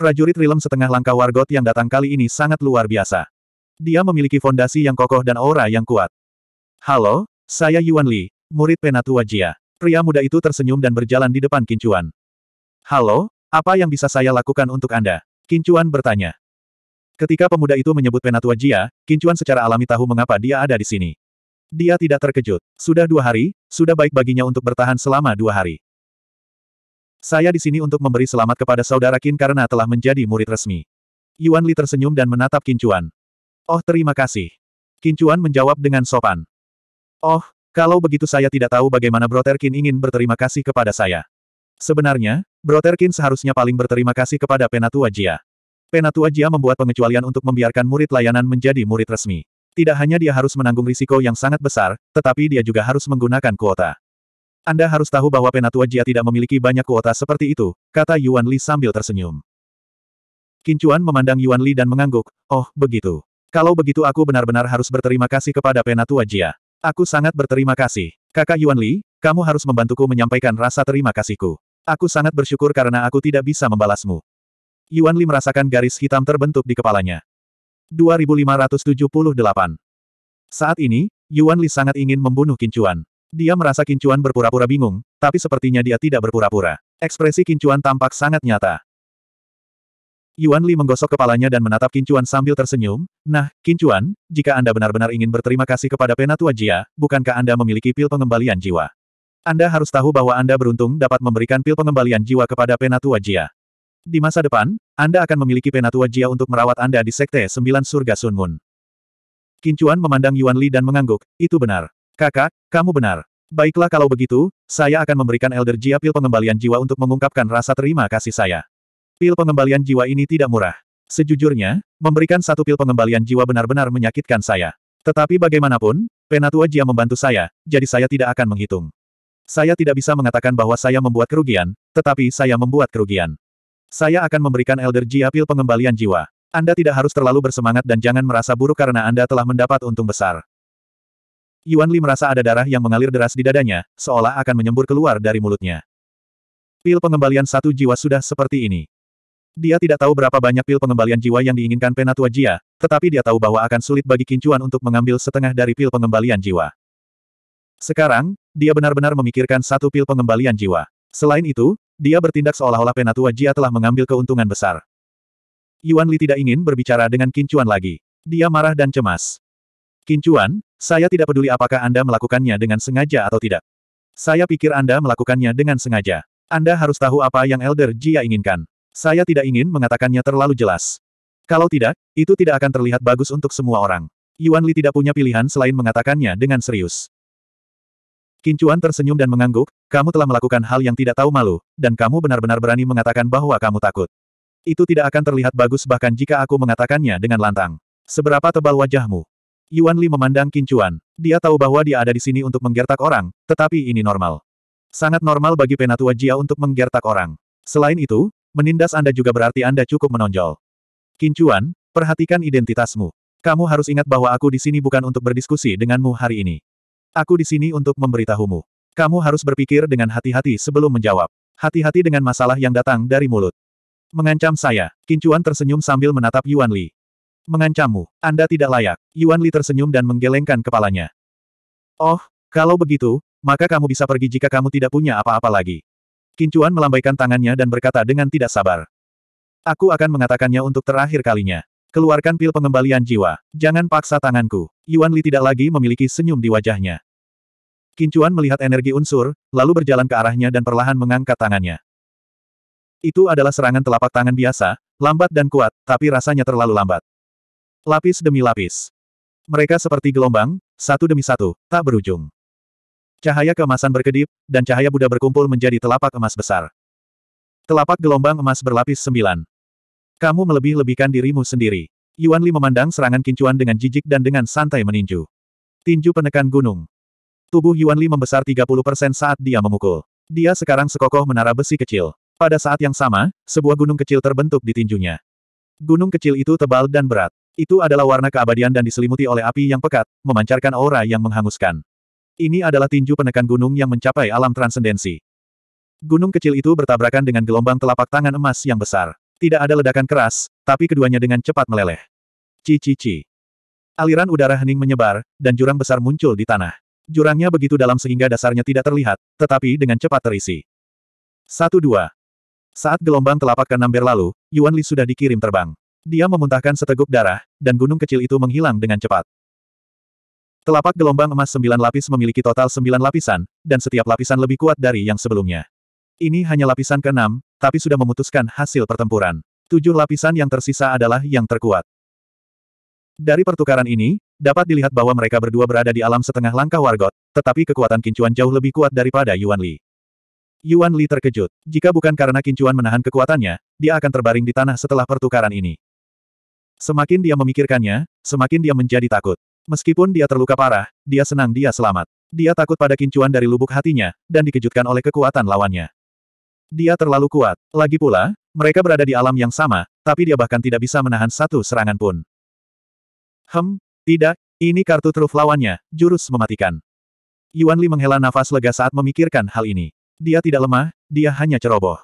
Prajurit Rilem setengah langkah Wargot yang datang kali ini sangat luar biasa. Dia memiliki fondasi yang kokoh dan aura yang kuat. Halo, saya Yuan Li, murid penatua Jia. Pria muda itu tersenyum dan berjalan di depan Kincuan. Halo, apa yang bisa saya lakukan untuk Anda? Kincuan bertanya. Ketika pemuda itu menyebut penatua Jia, Kincuan secara alami tahu mengapa dia ada di sini. Dia tidak terkejut. Sudah dua hari, sudah baik baginya untuk bertahan selama dua hari. Saya di sini untuk memberi selamat kepada saudara Qin karena telah menjadi murid resmi. Yuan Li tersenyum dan menatap Qin Chuan. Oh terima kasih. Qin Chuan menjawab dengan sopan. Oh, kalau begitu saya tidak tahu bagaimana Broter Qin ingin berterima kasih kepada saya. Sebenarnya, Broter Qin seharusnya paling berterima kasih kepada Penatua Jia. Penatua Jia membuat pengecualian untuk membiarkan murid layanan menjadi murid resmi. Tidak hanya dia harus menanggung risiko yang sangat besar, tetapi dia juga harus menggunakan kuota. Anda harus tahu bahwa Penatua Jia tidak memiliki banyak kuota seperti itu, kata Yuan Li sambil tersenyum. Kincuan memandang Yuan Li dan mengangguk, oh, begitu. Kalau begitu aku benar-benar harus berterima kasih kepada Penatua Jia. Aku sangat berterima kasih. Kakak Yuan Li, kamu harus membantuku menyampaikan rasa terima kasihku. Aku sangat bersyukur karena aku tidak bisa membalasmu. Yuan Li merasakan garis hitam terbentuk di kepalanya. 2578 Saat ini, Yuan Li sangat ingin membunuh Kincuan. Dia merasa Kincuan berpura-pura bingung, tapi sepertinya dia tidak berpura-pura. Ekspresi Kincuan tampak sangat nyata. Yuan Li menggosok kepalanya dan menatap Kincuan sambil tersenyum, Nah, Kincuan, jika Anda benar-benar ingin berterima kasih kepada Penatua Jia, bukankah Anda memiliki pil pengembalian jiwa? Anda harus tahu bahwa Anda beruntung dapat memberikan pil pengembalian jiwa kepada Penatua Jia. Di masa depan, Anda akan memiliki Penatua Jia untuk merawat Anda di Sekte Sembilan Surga Sun Moon. Kincuan memandang Yuan Li dan mengangguk, itu benar. Kakak, kamu benar. Baiklah kalau begitu, saya akan memberikan Elder Jia pil pengembalian jiwa untuk mengungkapkan rasa terima kasih saya. Pil pengembalian jiwa ini tidak murah. Sejujurnya, memberikan satu pil pengembalian jiwa benar-benar menyakitkan saya. Tetapi bagaimanapun, Penatua Jia membantu saya, jadi saya tidak akan menghitung. Saya tidak bisa mengatakan bahwa saya membuat kerugian, tetapi saya membuat kerugian. Saya akan memberikan Elder Jia pil pengembalian jiwa. Anda tidak harus terlalu bersemangat dan jangan merasa buruk karena Anda telah mendapat untung besar. Yuan Li merasa ada darah yang mengalir deras di dadanya, seolah akan menyembur keluar dari mulutnya. Pil pengembalian satu jiwa sudah seperti ini. Dia tidak tahu berapa banyak pil pengembalian jiwa yang diinginkan Penatua Jia, tetapi dia tahu bahwa akan sulit bagi Kincuan untuk mengambil setengah dari pil pengembalian jiwa. Sekarang, dia benar-benar memikirkan satu pil pengembalian jiwa. Selain itu, dia bertindak seolah-olah Penatua Jia telah mengambil keuntungan besar. Yuan Li tidak ingin berbicara dengan Kincuan lagi. Dia marah dan cemas. Kincuan, saya tidak peduli apakah Anda melakukannya dengan sengaja atau tidak. Saya pikir Anda melakukannya dengan sengaja. Anda harus tahu apa yang Elder Jia inginkan. Saya tidak ingin mengatakannya terlalu jelas. Kalau tidak, itu tidak akan terlihat bagus untuk semua orang. Yuan Li tidak punya pilihan selain mengatakannya dengan serius. Kincuan tersenyum dan mengangguk, kamu telah melakukan hal yang tidak tahu malu, dan kamu benar-benar berani mengatakan bahwa kamu takut. Itu tidak akan terlihat bagus bahkan jika aku mengatakannya dengan lantang. Seberapa tebal wajahmu? Yuan Li memandang Kincuan. Dia tahu bahwa dia ada di sini untuk menggertak orang, tetapi ini normal. Sangat normal bagi penatua Jia untuk menggertak orang. Selain itu, menindas Anda juga berarti Anda cukup menonjol. Kincuan, perhatikan identitasmu. Kamu harus ingat bahwa aku di sini bukan untuk berdiskusi denganmu hari ini. Aku di sini untuk memberitahumu. Kamu harus berpikir dengan hati-hati sebelum menjawab. Hati-hati dengan masalah yang datang dari mulut. Mengancam saya, Kincuan tersenyum sambil menatap Yuan Li. Mengancammu, Anda tidak layak. Yuan Li tersenyum dan menggelengkan kepalanya. Oh, kalau begitu, maka kamu bisa pergi jika kamu tidak punya apa-apa lagi. Kincuan melambaikan tangannya dan berkata dengan tidak sabar. Aku akan mengatakannya untuk terakhir kalinya. Keluarkan pil pengembalian jiwa. Jangan paksa tanganku. Yuan Li tidak lagi memiliki senyum di wajahnya. Kincuan melihat energi unsur, lalu berjalan ke arahnya dan perlahan mengangkat tangannya. Itu adalah serangan telapak tangan biasa, lambat dan kuat, tapi rasanya terlalu lambat. Lapis demi lapis. Mereka seperti gelombang, satu demi satu, tak berujung. Cahaya keemasan berkedip, dan cahaya Buddha berkumpul menjadi telapak emas besar. Telapak gelombang emas berlapis sembilan. Kamu melebih-lebihkan dirimu sendiri. Yuan Li memandang serangan kincuan dengan jijik dan dengan santai meninju. Tinju penekan gunung. Tubuh Yuan Li membesar 30% saat dia memukul. Dia sekarang sekokoh menara besi kecil. Pada saat yang sama, sebuah gunung kecil terbentuk di tinjunya. Gunung kecil itu tebal dan berat. Itu adalah warna keabadian dan diselimuti oleh api yang pekat, memancarkan aura yang menghanguskan. Ini adalah tinju penekan gunung yang mencapai alam transendensi. Gunung kecil itu bertabrakan dengan gelombang telapak tangan emas yang besar. Tidak ada ledakan keras, tapi keduanya dengan cepat meleleh. Cici-ci. Aliran udara hening menyebar, dan jurang besar muncul di tanah. Jurangnya begitu dalam sehingga dasarnya tidak terlihat, tetapi dengan cepat terisi. Satu dua. Saat gelombang telapak keenam berlalu, Yuan Li sudah dikirim terbang. Dia memuntahkan seteguk darah, dan gunung kecil itu menghilang dengan cepat. Telapak gelombang emas sembilan lapis memiliki total sembilan lapisan, dan setiap lapisan lebih kuat dari yang sebelumnya. Ini hanya lapisan keenam, tapi sudah memutuskan hasil pertempuran. Tujuh lapisan yang tersisa adalah yang terkuat. Dari pertukaran ini, dapat dilihat bahwa mereka berdua berada di alam setengah langkah wargot, tetapi kekuatan kincuan jauh lebih kuat daripada Yuan Li. Yuan Li terkejut. Jika bukan karena kincuan menahan kekuatannya, dia akan terbaring di tanah setelah pertukaran ini. Semakin dia memikirkannya, semakin dia menjadi takut. Meskipun dia terluka parah, dia senang dia selamat. Dia takut pada kincuan dari lubuk hatinya, dan dikejutkan oleh kekuatan lawannya. Dia terlalu kuat. Lagi pula, mereka berada di alam yang sama, tapi dia bahkan tidak bisa menahan satu serangan pun. Hem, tidak, ini kartu truf lawannya, jurus mematikan. Yuan Li menghela nafas lega saat memikirkan hal ini. Dia tidak lemah, dia hanya ceroboh.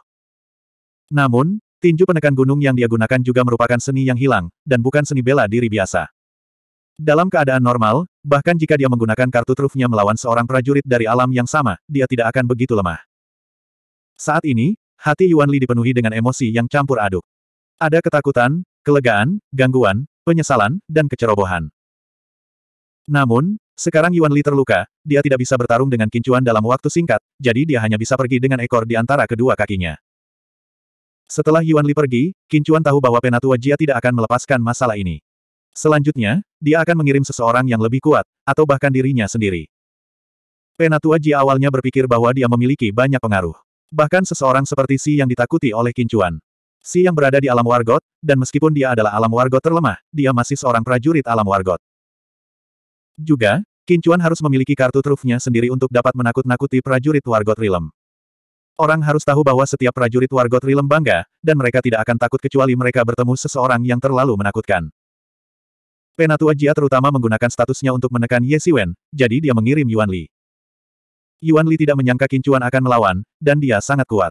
Namun, Tinju penekan gunung yang dia gunakan juga merupakan seni yang hilang, dan bukan seni bela diri biasa. Dalam keadaan normal, bahkan jika dia menggunakan kartu trufnya melawan seorang prajurit dari alam yang sama, dia tidak akan begitu lemah. Saat ini, hati Yuan Li dipenuhi dengan emosi yang campur aduk. Ada ketakutan, kelegaan, gangguan, penyesalan, dan kecerobohan. Namun, sekarang Yuan Li terluka, dia tidak bisa bertarung dengan kincuan dalam waktu singkat, jadi dia hanya bisa pergi dengan ekor di antara kedua kakinya. Setelah Yuan Li pergi, Kincuan tahu bahwa penatua Jia tidak akan melepaskan masalah ini. Selanjutnya, dia akan mengirim seseorang yang lebih kuat, atau bahkan dirinya sendiri. Penatua Jia awalnya berpikir bahwa dia memiliki banyak pengaruh. Bahkan seseorang seperti Si yang ditakuti oleh Kincuan. Si yang berada di alam wargot, dan meskipun dia adalah alam wargot terlemah, dia masih seorang prajurit alam wargot. Juga, Kincuan harus memiliki kartu trufnya sendiri untuk dapat menakut-nakuti prajurit wargot Rilem. Orang harus tahu bahwa setiap prajurit wargot Rilem bangga, dan mereka tidak akan takut kecuali mereka bertemu seseorang yang terlalu menakutkan. Penatua Jia terutama menggunakan statusnya untuk menekan Ye Siwen, jadi dia mengirim Yuan Li. Yuan Li tidak menyangka Kincuan akan melawan, dan dia sangat kuat.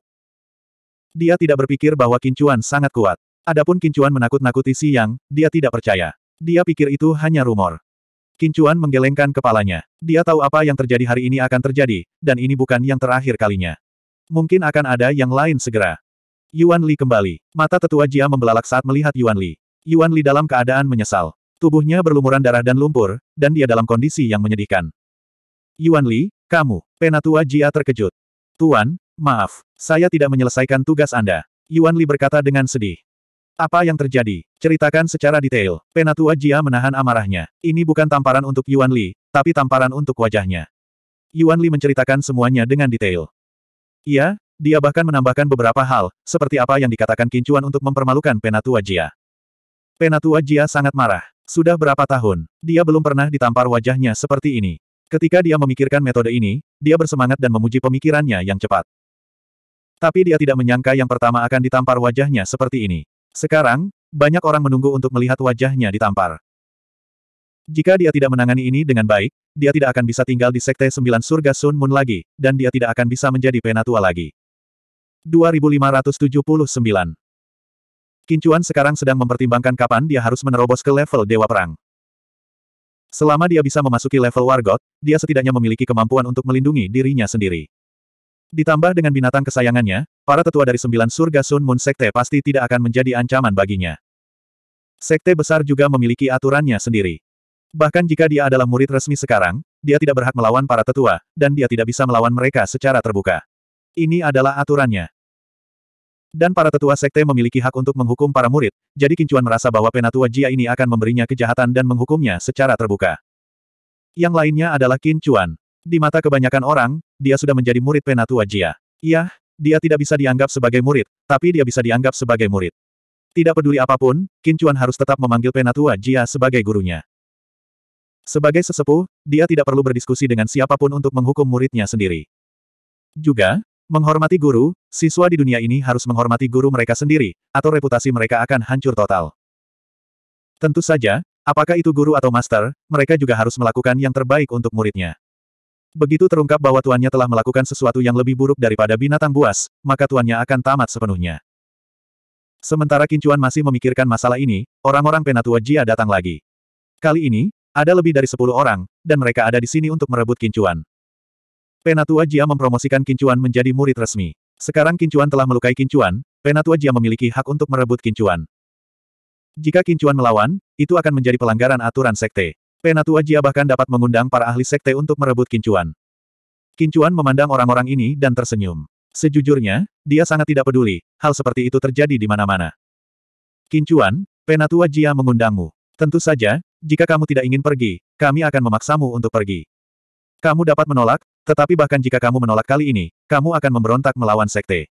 Dia tidak berpikir bahwa Kincuan sangat kuat. Adapun Kincuan menakut-nakuti Si Yang, dia tidak percaya. Dia pikir itu hanya rumor. Kincuan menggelengkan kepalanya. Dia tahu apa yang terjadi hari ini akan terjadi, dan ini bukan yang terakhir kalinya. Mungkin akan ada yang lain segera. Yuan Li kembali. Mata tetua Jia membelalak saat melihat Yuan Li. Yuan Li dalam keadaan menyesal. Tubuhnya berlumuran darah dan lumpur, dan dia dalam kondisi yang menyedihkan. Yuan Li, kamu. Penatua Jia terkejut. Tuan, maaf. Saya tidak menyelesaikan tugas Anda. Yuan Li berkata dengan sedih. Apa yang terjadi? Ceritakan secara detail. Penatua Jia menahan amarahnya. Ini bukan tamparan untuk Yuan Li, tapi tamparan untuk wajahnya. Yuan Li menceritakan semuanya dengan detail. Iya, dia bahkan menambahkan beberapa hal, seperti apa yang dikatakan Kincuan untuk mempermalukan Penatua Jia. Penatua Jia sangat marah. Sudah berapa tahun, dia belum pernah ditampar wajahnya seperti ini. Ketika dia memikirkan metode ini, dia bersemangat dan memuji pemikirannya yang cepat. Tapi dia tidak menyangka yang pertama akan ditampar wajahnya seperti ini. Sekarang, banyak orang menunggu untuk melihat wajahnya ditampar. Jika dia tidak menangani ini dengan baik, dia tidak akan bisa tinggal di Sekte Sembilan Surga Sun Moon lagi, dan dia tidak akan bisa menjadi penatua lagi. 2579 Kincuan sekarang sedang mempertimbangkan kapan dia harus menerobos ke level Dewa Perang. Selama dia bisa memasuki level Wargot, dia setidaknya memiliki kemampuan untuk melindungi dirinya sendiri. Ditambah dengan binatang kesayangannya, para tetua dari sembilan surga Sun Moon Sekte pasti tidak akan menjadi ancaman baginya. Sekte besar juga memiliki aturannya sendiri. Bahkan jika dia adalah murid resmi sekarang, dia tidak berhak melawan para tetua, dan dia tidak bisa melawan mereka secara terbuka. Ini adalah aturannya. Dan para tetua sekte memiliki hak untuk menghukum para murid, jadi Kincuan merasa bahwa penatua Jia ini akan memberinya kejahatan dan menghukumnya secara terbuka. Yang lainnya adalah Kincuan. Di mata kebanyakan orang, dia sudah menjadi murid penatua Jia. Iya, dia tidak bisa dianggap sebagai murid, tapi dia bisa dianggap sebagai murid. Tidak peduli apapun, Kincuan harus tetap memanggil penatua Jia sebagai gurunya. Sebagai sesepuh, dia tidak perlu berdiskusi dengan siapapun untuk menghukum muridnya sendiri. Juga, menghormati guru, siswa di dunia ini harus menghormati guru mereka sendiri, atau reputasi mereka akan hancur total. Tentu saja, apakah itu guru atau master, mereka juga harus melakukan yang terbaik untuk muridnya. Begitu terungkap bahwa tuannya telah melakukan sesuatu yang lebih buruk daripada binatang buas, maka tuannya akan tamat sepenuhnya. Sementara Kincuan masih memikirkan masalah ini, orang-orang penatua Jia datang lagi. Kali ini, ada lebih dari sepuluh orang, dan mereka ada di sini untuk merebut kincuan. Penatua Jia mempromosikan kincuan menjadi murid resmi. Sekarang kincuan telah melukai kincuan, Penatua Jia memiliki hak untuk merebut kincuan. Jika kincuan melawan, itu akan menjadi pelanggaran aturan sekte. Penatua Jia bahkan dapat mengundang para ahli sekte untuk merebut kincuan. Kincuan memandang orang-orang ini dan tersenyum. Sejujurnya, dia sangat tidak peduli, hal seperti itu terjadi di mana-mana. Kincuan, Penatua Jia mengundangmu. Tentu saja, jika kamu tidak ingin pergi, kami akan memaksamu untuk pergi. Kamu dapat menolak, tetapi bahkan jika kamu menolak kali ini, kamu akan memberontak melawan sekte.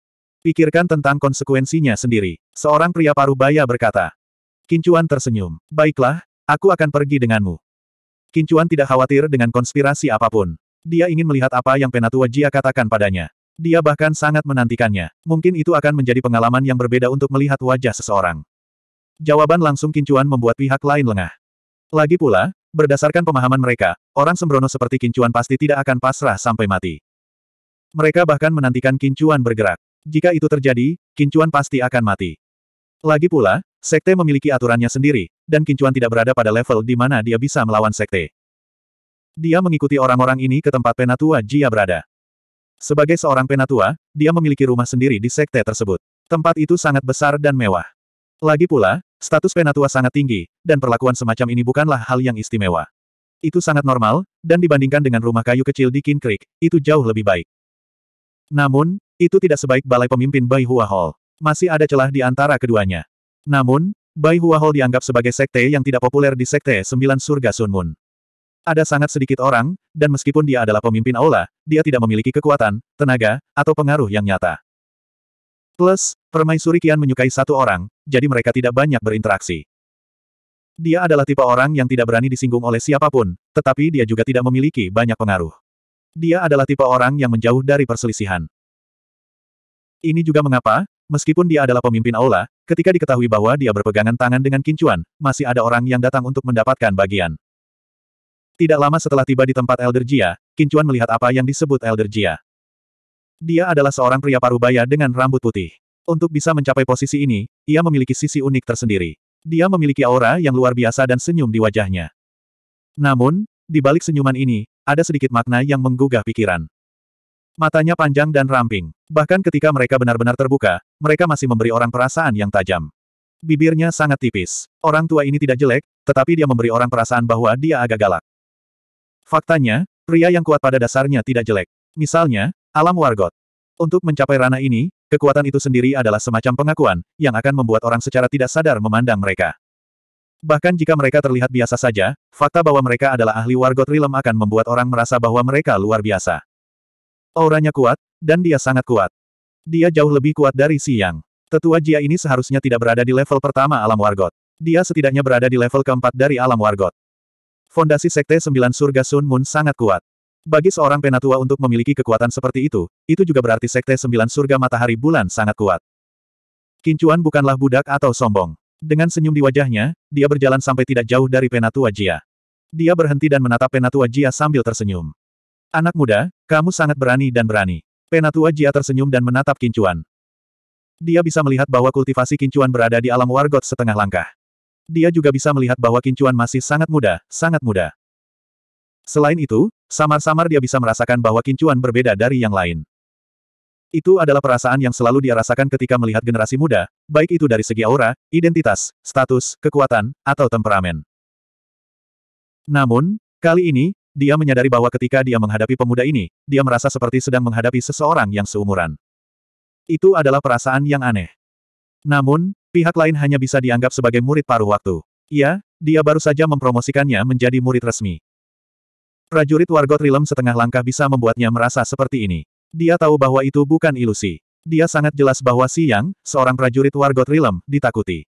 Pikirkan tentang konsekuensinya sendiri, seorang pria paruh baya berkata. Kincuan tersenyum. Baiklah, aku akan pergi denganmu. Kincuan tidak khawatir dengan konspirasi apapun. Dia ingin melihat apa yang Penatua Jia katakan padanya. Dia bahkan sangat menantikannya. Mungkin itu akan menjadi pengalaman yang berbeda untuk melihat wajah seseorang. Jawaban langsung Kincuan membuat pihak lain lengah. Lagi pula, berdasarkan pemahaman mereka, orang sembrono seperti Kincuan pasti tidak akan pasrah sampai mati. Mereka bahkan menantikan Kincuan bergerak. Jika itu terjadi, Kincuan pasti akan mati. Lagi pula, sekte memiliki aturannya sendiri, dan Kincuan tidak berada pada level di mana dia bisa melawan sekte. Dia mengikuti orang-orang ini ke tempat penatua Jia berada. Sebagai seorang penatua, dia memiliki rumah sendiri di sekte tersebut. Tempat itu sangat besar dan mewah. Lagi pula, Status penatua sangat tinggi, dan perlakuan semacam ini bukanlah hal yang istimewa. Itu sangat normal, dan dibandingkan dengan rumah kayu kecil di King Creek, itu jauh lebih baik. Namun, itu tidak sebaik balai pemimpin Bai Hua Hall. Masih ada celah di antara keduanya. Namun, Bai Hua Hall dianggap sebagai sekte yang tidak populer di sekte Sembilan Surga Sun Moon. Ada sangat sedikit orang, dan meskipun dia adalah pemimpin aula, dia tidak memiliki kekuatan, tenaga, atau pengaruh yang nyata. Plus, permaisuri Kian menyukai satu orang, jadi mereka tidak banyak berinteraksi. Dia adalah tipe orang yang tidak berani disinggung oleh siapapun, tetapi dia juga tidak memiliki banyak pengaruh. Dia adalah tipe orang yang menjauh dari perselisihan. Ini juga mengapa, meskipun dia adalah pemimpin aula, ketika diketahui bahwa dia berpegangan tangan dengan kincuan, masih ada orang yang datang untuk mendapatkan bagian. Tidak lama setelah tiba di tempat Elder Jia, Kincuan melihat apa yang disebut Elder Jia. Dia adalah seorang pria parubaya dengan rambut putih. Untuk bisa mencapai posisi ini, ia memiliki sisi unik tersendiri. Dia memiliki aura yang luar biasa dan senyum di wajahnya. Namun, di balik senyuman ini, ada sedikit makna yang menggugah pikiran. Matanya panjang dan ramping. Bahkan ketika mereka benar-benar terbuka, mereka masih memberi orang perasaan yang tajam. Bibirnya sangat tipis. Orang tua ini tidak jelek, tetapi dia memberi orang perasaan bahwa dia agak galak. Faktanya, pria yang kuat pada dasarnya tidak jelek. Misalnya, alam wargot. Untuk mencapai ranah ini, Kekuatan itu sendiri adalah semacam pengakuan, yang akan membuat orang secara tidak sadar memandang mereka. Bahkan jika mereka terlihat biasa saja, fakta bahwa mereka adalah ahli wargot rilem akan membuat orang merasa bahwa mereka luar biasa. Auranya kuat, dan dia sangat kuat. Dia jauh lebih kuat dari siang. Tetua Jia ini seharusnya tidak berada di level pertama alam wargot. Dia setidaknya berada di level keempat dari alam wargot. Fondasi Sekte Sembilan Surga Sun Moon sangat kuat. Bagi seorang penatua untuk memiliki kekuatan seperti itu, itu juga berarti Sekte Sembilan Surga Matahari Bulan sangat kuat. Kincuan bukanlah budak atau sombong. Dengan senyum di wajahnya, dia berjalan sampai tidak jauh dari penatua Jia. Dia berhenti dan menatap penatua Jia sambil tersenyum. Anak muda, kamu sangat berani dan berani. Penatua Jia tersenyum dan menatap Kincuan. Dia bisa melihat bahwa kultivasi Kincuan berada di alam wargot setengah langkah. Dia juga bisa melihat bahwa Kincuan masih sangat muda, sangat muda. Selain itu, samar-samar dia bisa merasakan bahwa Kincuan berbeda dari yang lain. Itu adalah perasaan yang selalu dia rasakan ketika melihat generasi muda, baik itu dari segi aura, identitas, status, kekuatan, atau temperamen. Namun, kali ini, dia menyadari bahwa ketika dia menghadapi pemuda ini, dia merasa seperti sedang menghadapi seseorang yang seumuran. Itu adalah perasaan yang aneh. Namun, pihak lain hanya bisa dianggap sebagai murid paruh waktu. Ya, dia baru saja mempromosikannya menjadi murid resmi. Prajurit Wargot Rilem setengah langkah bisa membuatnya merasa seperti ini. Dia tahu bahwa itu bukan ilusi. Dia sangat jelas bahwa Si seorang prajurit Wargot Rilem, ditakuti.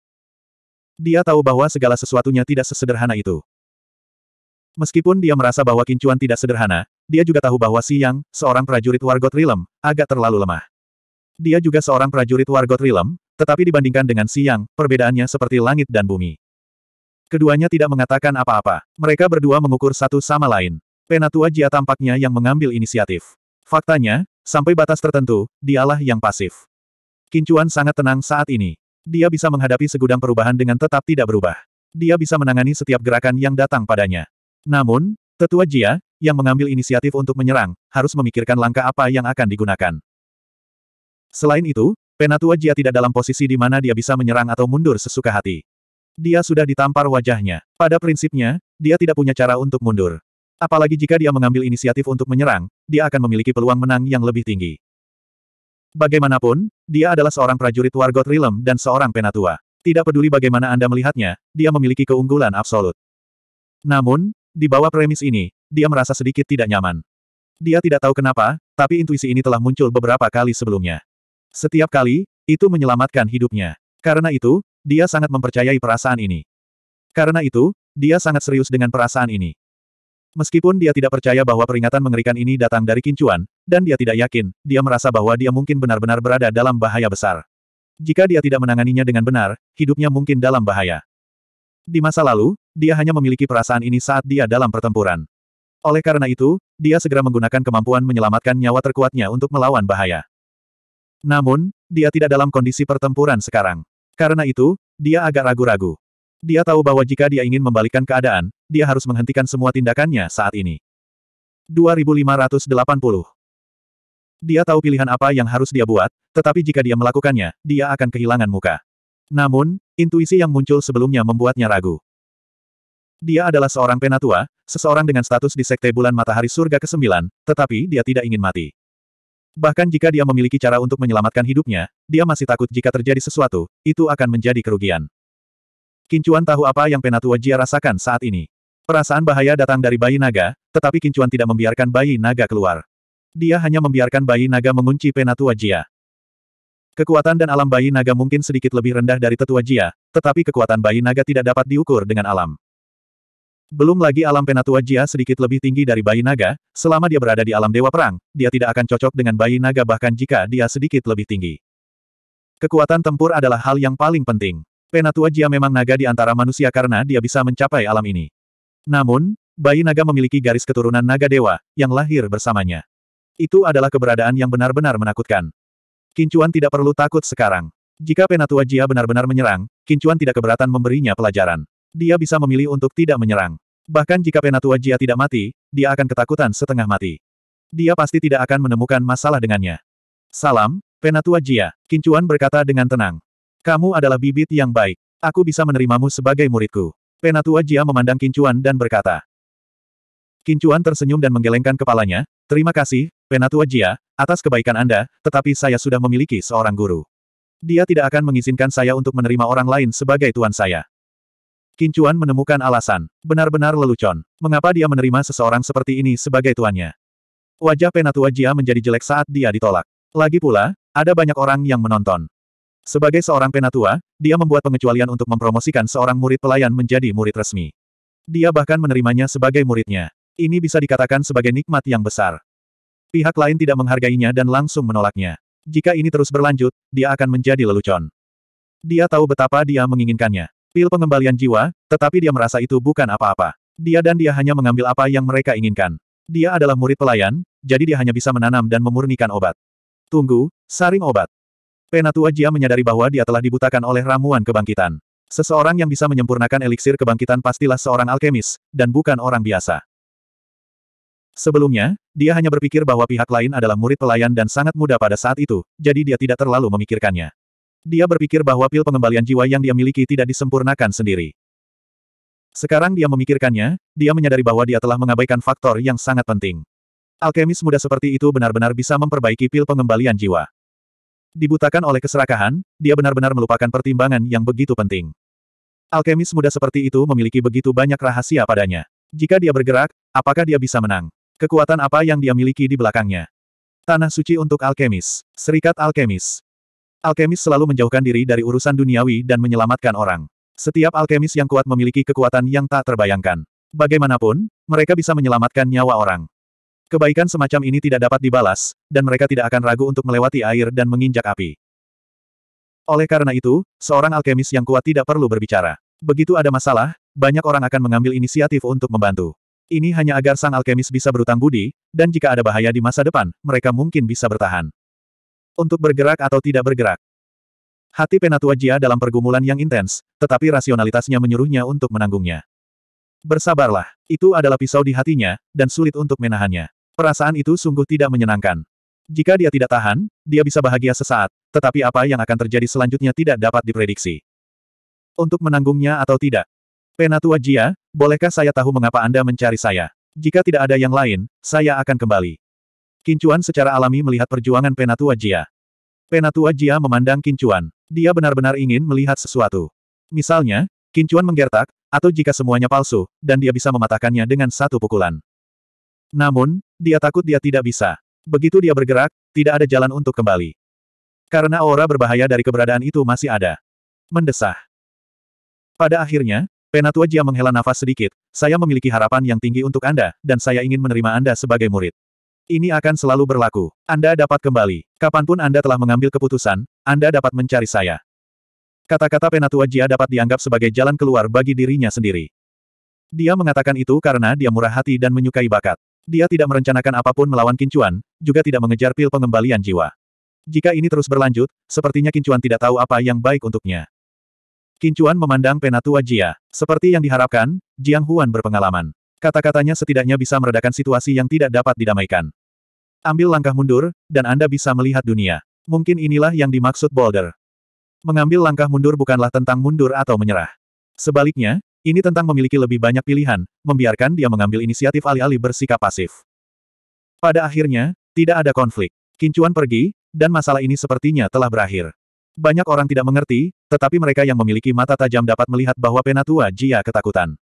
Dia tahu bahwa segala sesuatunya tidak sesederhana itu. Meskipun dia merasa bahwa kincuan tidak sederhana, dia juga tahu bahwa Si seorang prajurit Wargot Rilem, agak terlalu lemah. Dia juga seorang prajurit Wargot Rilem, tetapi dibandingkan dengan Si perbedaannya seperti langit dan bumi. Keduanya tidak mengatakan apa-apa. Mereka berdua mengukur satu sama lain. Penatua Jia tampaknya yang mengambil inisiatif. Faktanya, sampai batas tertentu, dialah yang pasif. Kincuan sangat tenang saat ini. Dia bisa menghadapi segudang perubahan dengan tetap tidak berubah. Dia bisa menangani setiap gerakan yang datang padanya. Namun, tetua Jia, yang mengambil inisiatif untuk menyerang, harus memikirkan langkah apa yang akan digunakan. Selain itu, Penatua Jia tidak dalam posisi di mana dia bisa menyerang atau mundur sesuka hati. Dia sudah ditampar wajahnya. Pada prinsipnya, dia tidak punya cara untuk mundur. Apalagi jika dia mengambil inisiatif untuk menyerang, dia akan memiliki peluang menang yang lebih tinggi. Bagaimanapun, dia adalah seorang prajurit Wargot Rilem dan seorang penatua. Tidak peduli bagaimana Anda melihatnya, dia memiliki keunggulan absolut. Namun, di bawah premis ini, dia merasa sedikit tidak nyaman. Dia tidak tahu kenapa, tapi intuisi ini telah muncul beberapa kali sebelumnya. Setiap kali, itu menyelamatkan hidupnya. Karena itu, dia sangat mempercayai perasaan ini. Karena itu, dia sangat serius dengan perasaan ini. Meskipun dia tidak percaya bahwa peringatan mengerikan ini datang dari kincuan, dan dia tidak yakin, dia merasa bahwa dia mungkin benar-benar berada dalam bahaya besar. Jika dia tidak menanganinya dengan benar, hidupnya mungkin dalam bahaya. Di masa lalu, dia hanya memiliki perasaan ini saat dia dalam pertempuran. Oleh karena itu, dia segera menggunakan kemampuan menyelamatkan nyawa terkuatnya untuk melawan bahaya. Namun, dia tidak dalam kondisi pertempuran sekarang. Karena itu, dia agak ragu-ragu. Dia tahu bahwa jika dia ingin membalikkan keadaan, dia harus menghentikan semua tindakannya saat ini. 2580. Dia tahu pilihan apa yang harus dia buat, tetapi jika dia melakukannya, dia akan kehilangan muka. Namun, intuisi yang muncul sebelumnya membuatnya ragu. Dia adalah seorang penatua, seseorang dengan status di Sekte Bulan Matahari Surga ke-9, tetapi dia tidak ingin mati. Bahkan jika dia memiliki cara untuk menyelamatkan hidupnya, dia masih takut jika terjadi sesuatu, itu akan menjadi kerugian. Kincuan tahu apa yang Penatua Jia rasakan saat ini. Perasaan bahaya datang dari bayi naga, tetapi Kincuan tidak membiarkan bayi naga keluar. Dia hanya membiarkan bayi naga mengunci Penatua Jia. Kekuatan dan alam bayi naga mungkin sedikit lebih rendah dari tetua Jia, tetapi kekuatan bayi naga tidak dapat diukur dengan alam. Belum lagi alam Penatua Jia sedikit lebih tinggi dari bayi naga, selama dia berada di alam Dewa Perang, dia tidak akan cocok dengan bayi naga bahkan jika dia sedikit lebih tinggi. Kekuatan tempur adalah hal yang paling penting. Penatua Jia memang naga di antara manusia karena dia bisa mencapai alam ini. Namun, bayi naga memiliki garis keturunan naga dewa, yang lahir bersamanya. Itu adalah keberadaan yang benar-benar menakutkan. Kincuan tidak perlu takut sekarang. Jika Penatua Jia benar-benar menyerang, Kincuan tidak keberatan memberinya pelajaran. Dia bisa memilih untuk tidak menyerang. Bahkan jika Penatua Jia tidak mati, dia akan ketakutan setengah mati. Dia pasti tidak akan menemukan masalah dengannya. Salam, Penatua Jia, Kincuan berkata dengan tenang. Kamu adalah bibit yang baik. Aku bisa menerimamu sebagai muridku. Penatua Jia memandang Kincuan dan berkata. Kincuan tersenyum dan menggelengkan kepalanya, Terima kasih, Penatua Jia, atas kebaikan Anda, tetapi saya sudah memiliki seorang guru. Dia tidak akan mengizinkan saya untuk menerima orang lain sebagai tuan saya. Kincuan menemukan alasan. Benar-benar lelucon. Mengapa dia menerima seseorang seperti ini sebagai tuannya? Wajah Penatua Jia menjadi jelek saat dia ditolak. Lagi pula, ada banyak orang yang menonton. Sebagai seorang penatua, dia membuat pengecualian untuk mempromosikan seorang murid pelayan menjadi murid resmi. Dia bahkan menerimanya sebagai muridnya. Ini bisa dikatakan sebagai nikmat yang besar. Pihak lain tidak menghargainya dan langsung menolaknya. Jika ini terus berlanjut, dia akan menjadi lelucon. Dia tahu betapa dia menginginkannya. Pil pengembalian jiwa, tetapi dia merasa itu bukan apa-apa. Dia dan dia hanya mengambil apa yang mereka inginkan. Dia adalah murid pelayan, jadi dia hanya bisa menanam dan memurnikan obat. Tunggu, saring obat. Penatua Jia menyadari bahwa dia telah dibutakan oleh ramuan kebangkitan. Seseorang yang bisa menyempurnakan eliksir kebangkitan pastilah seorang alkemis, dan bukan orang biasa. Sebelumnya, dia hanya berpikir bahwa pihak lain adalah murid pelayan dan sangat muda pada saat itu, jadi dia tidak terlalu memikirkannya. Dia berpikir bahwa pil pengembalian jiwa yang dia miliki tidak disempurnakan sendiri. Sekarang dia memikirkannya, dia menyadari bahwa dia telah mengabaikan faktor yang sangat penting. Alkemis muda seperti itu benar-benar bisa memperbaiki pil pengembalian jiwa. Dibutakan oleh keserakahan, dia benar-benar melupakan pertimbangan yang begitu penting. Alkemis muda seperti itu memiliki begitu banyak rahasia padanya. Jika dia bergerak, apakah dia bisa menang? Kekuatan apa yang dia miliki di belakangnya? Tanah suci untuk alkemis. Serikat alkemis. Alkemis selalu menjauhkan diri dari urusan duniawi dan menyelamatkan orang. Setiap alkemis yang kuat memiliki kekuatan yang tak terbayangkan. Bagaimanapun, mereka bisa menyelamatkan nyawa orang. Kebaikan semacam ini tidak dapat dibalas, dan mereka tidak akan ragu untuk melewati air dan menginjak api. Oleh karena itu, seorang alkemis yang kuat tidak perlu berbicara. Begitu ada masalah, banyak orang akan mengambil inisiatif untuk membantu. Ini hanya agar sang alkemis bisa berutang budi, dan jika ada bahaya di masa depan, mereka mungkin bisa bertahan. Untuk bergerak atau tidak bergerak. Hati Penatua Jia dalam pergumulan yang intens, tetapi rasionalitasnya menyuruhnya untuk menanggungnya. Bersabarlah, itu adalah pisau di hatinya, dan sulit untuk menahannya. Perasaan itu sungguh tidak menyenangkan. Jika dia tidak tahan, dia bisa bahagia sesaat, tetapi apa yang akan terjadi selanjutnya tidak dapat diprediksi. Untuk menanggungnya atau tidak? Penatua Jia, bolehkah saya tahu mengapa Anda mencari saya? Jika tidak ada yang lain, saya akan kembali. Kincuan secara alami melihat perjuangan Penatua Jia. Penatua Jia memandang Kincuan. Dia benar-benar ingin melihat sesuatu. Misalnya, Kincuan menggertak, atau jika semuanya palsu, dan dia bisa mematahkannya dengan satu pukulan. Namun, dia takut dia tidak bisa. Begitu dia bergerak, tidak ada jalan untuk kembali. Karena aura berbahaya dari keberadaan itu masih ada. Mendesah. Pada akhirnya, Penatua Jia menghela nafas sedikit, saya memiliki harapan yang tinggi untuk Anda, dan saya ingin menerima Anda sebagai murid. Ini akan selalu berlaku. Anda dapat kembali. Kapanpun Anda telah mengambil keputusan, Anda dapat mencari saya. Kata-kata Penatua Jia dapat dianggap sebagai jalan keluar bagi dirinya sendiri. Dia mengatakan itu karena dia murah hati dan menyukai bakat. Dia tidak merencanakan apapun melawan Kincuan, juga tidak mengejar pil pengembalian jiwa. Jika ini terus berlanjut, sepertinya Kincuan tidak tahu apa yang baik untuknya. Kincuan memandang Penatua Jia. Seperti yang diharapkan, Jiang Huan berpengalaman. Kata-katanya setidaknya bisa meredakan situasi yang tidak dapat didamaikan. Ambil langkah mundur, dan Anda bisa melihat dunia. Mungkin inilah yang dimaksud Boulder. Mengambil langkah mundur bukanlah tentang mundur atau menyerah. Sebaliknya, ini tentang memiliki lebih banyak pilihan, membiarkan dia mengambil inisiatif alih-alih bersikap pasif. Pada akhirnya, tidak ada konflik. Kincuan pergi, dan masalah ini sepertinya telah berakhir. Banyak orang tidak mengerti, tetapi mereka yang memiliki mata tajam dapat melihat bahwa Penatua Jia ketakutan.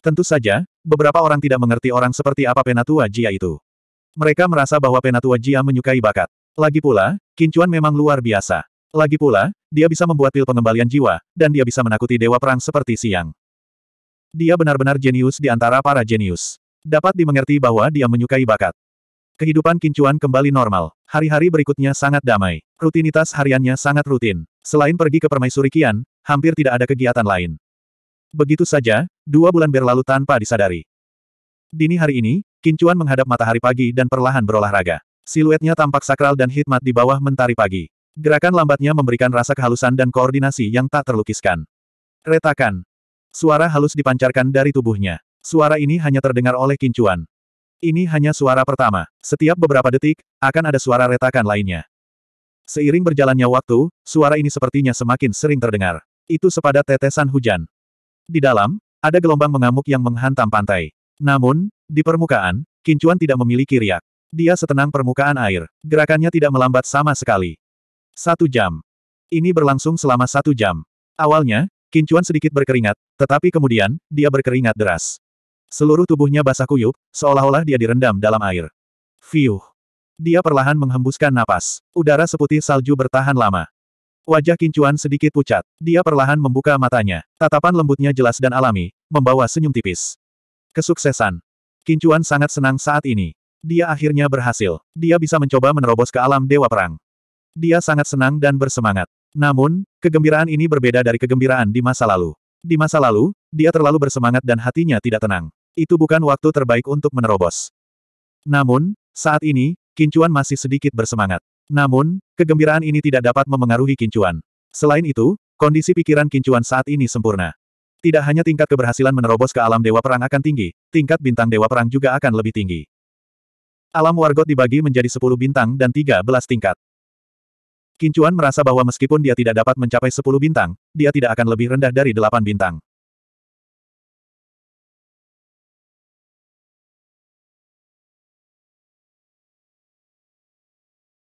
Tentu saja, beberapa orang tidak mengerti orang seperti apa Penatua Jia itu. Mereka merasa bahwa Penatua Jia menyukai bakat. Lagi pula, Kincuan memang luar biasa. Lagi pula, dia bisa membuat pil pengembalian jiwa, dan dia bisa menakuti dewa perang seperti siang. Dia benar-benar jenius di antara para jenius. Dapat dimengerti bahwa dia menyukai bakat. Kehidupan Kincuan kembali normal. Hari-hari berikutnya sangat damai. Rutinitas hariannya sangat rutin. Selain pergi ke permaisuri Kian, hampir tidak ada kegiatan lain. Begitu saja, dua bulan berlalu tanpa disadari. Dini hari ini, Kincuan menghadap matahari pagi dan perlahan berolahraga. Siluetnya tampak sakral dan hikmat di bawah mentari pagi. Gerakan lambatnya memberikan rasa kehalusan dan koordinasi yang tak terlukiskan. Retakan. Suara halus dipancarkan dari tubuhnya. Suara ini hanya terdengar oleh Kincuan. Ini hanya suara pertama. Setiap beberapa detik, akan ada suara retakan lainnya. Seiring berjalannya waktu, suara ini sepertinya semakin sering terdengar. Itu sepadat tetesan hujan. Di dalam, ada gelombang mengamuk yang menghantam pantai. Namun, di permukaan, Kincuan tidak memiliki riak. Dia setenang permukaan air. Gerakannya tidak melambat sama sekali. Satu jam. Ini berlangsung selama satu jam. Awalnya, Kincuan sedikit berkeringat, tetapi kemudian, dia berkeringat deras. Seluruh tubuhnya basah kuyup, seolah-olah dia direndam dalam air. Fiuh. Dia perlahan menghembuskan napas. Udara seputih salju bertahan lama. Wajah Kincuan sedikit pucat. Dia perlahan membuka matanya. Tatapan lembutnya jelas dan alami, membawa senyum tipis. Kesuksesan. Kincuan sangat senang saat ini. Dia akhirnya berhasil. Dia bisa mencoba menerobos ke alam Dewa Perang. Dia sangat senang dan bersemangat. Namun, kegembiraan ini berbeda dari kegembiraan di masa lalu. Di masa lalu, dia terlalu bersemangat dan hatinya tidak tenang. Itu bukan waktu terbaik untuk menerobos. Namun, saat ini, Kincuan masih sedikit bersemangat. Namun, kegembiraan ini tidak dapat memengaruhi Kincuan. Selain itu, kondisi pikiran Kincuan saat ini sempurna. Tidak hanya tingkat keberhasilan menerobos ke alam dewa perang akan tinggi, tingkat bintang dewa perang juga akan lebih tinggi. Alam wargot dibagi menjadi 10 bintang dan 13 tingkat. Kincuan merasa bahwa meskipun dia tidak dapat mencapai 10 bintang, dia tidak akan lebih rendah dari 8 bintang.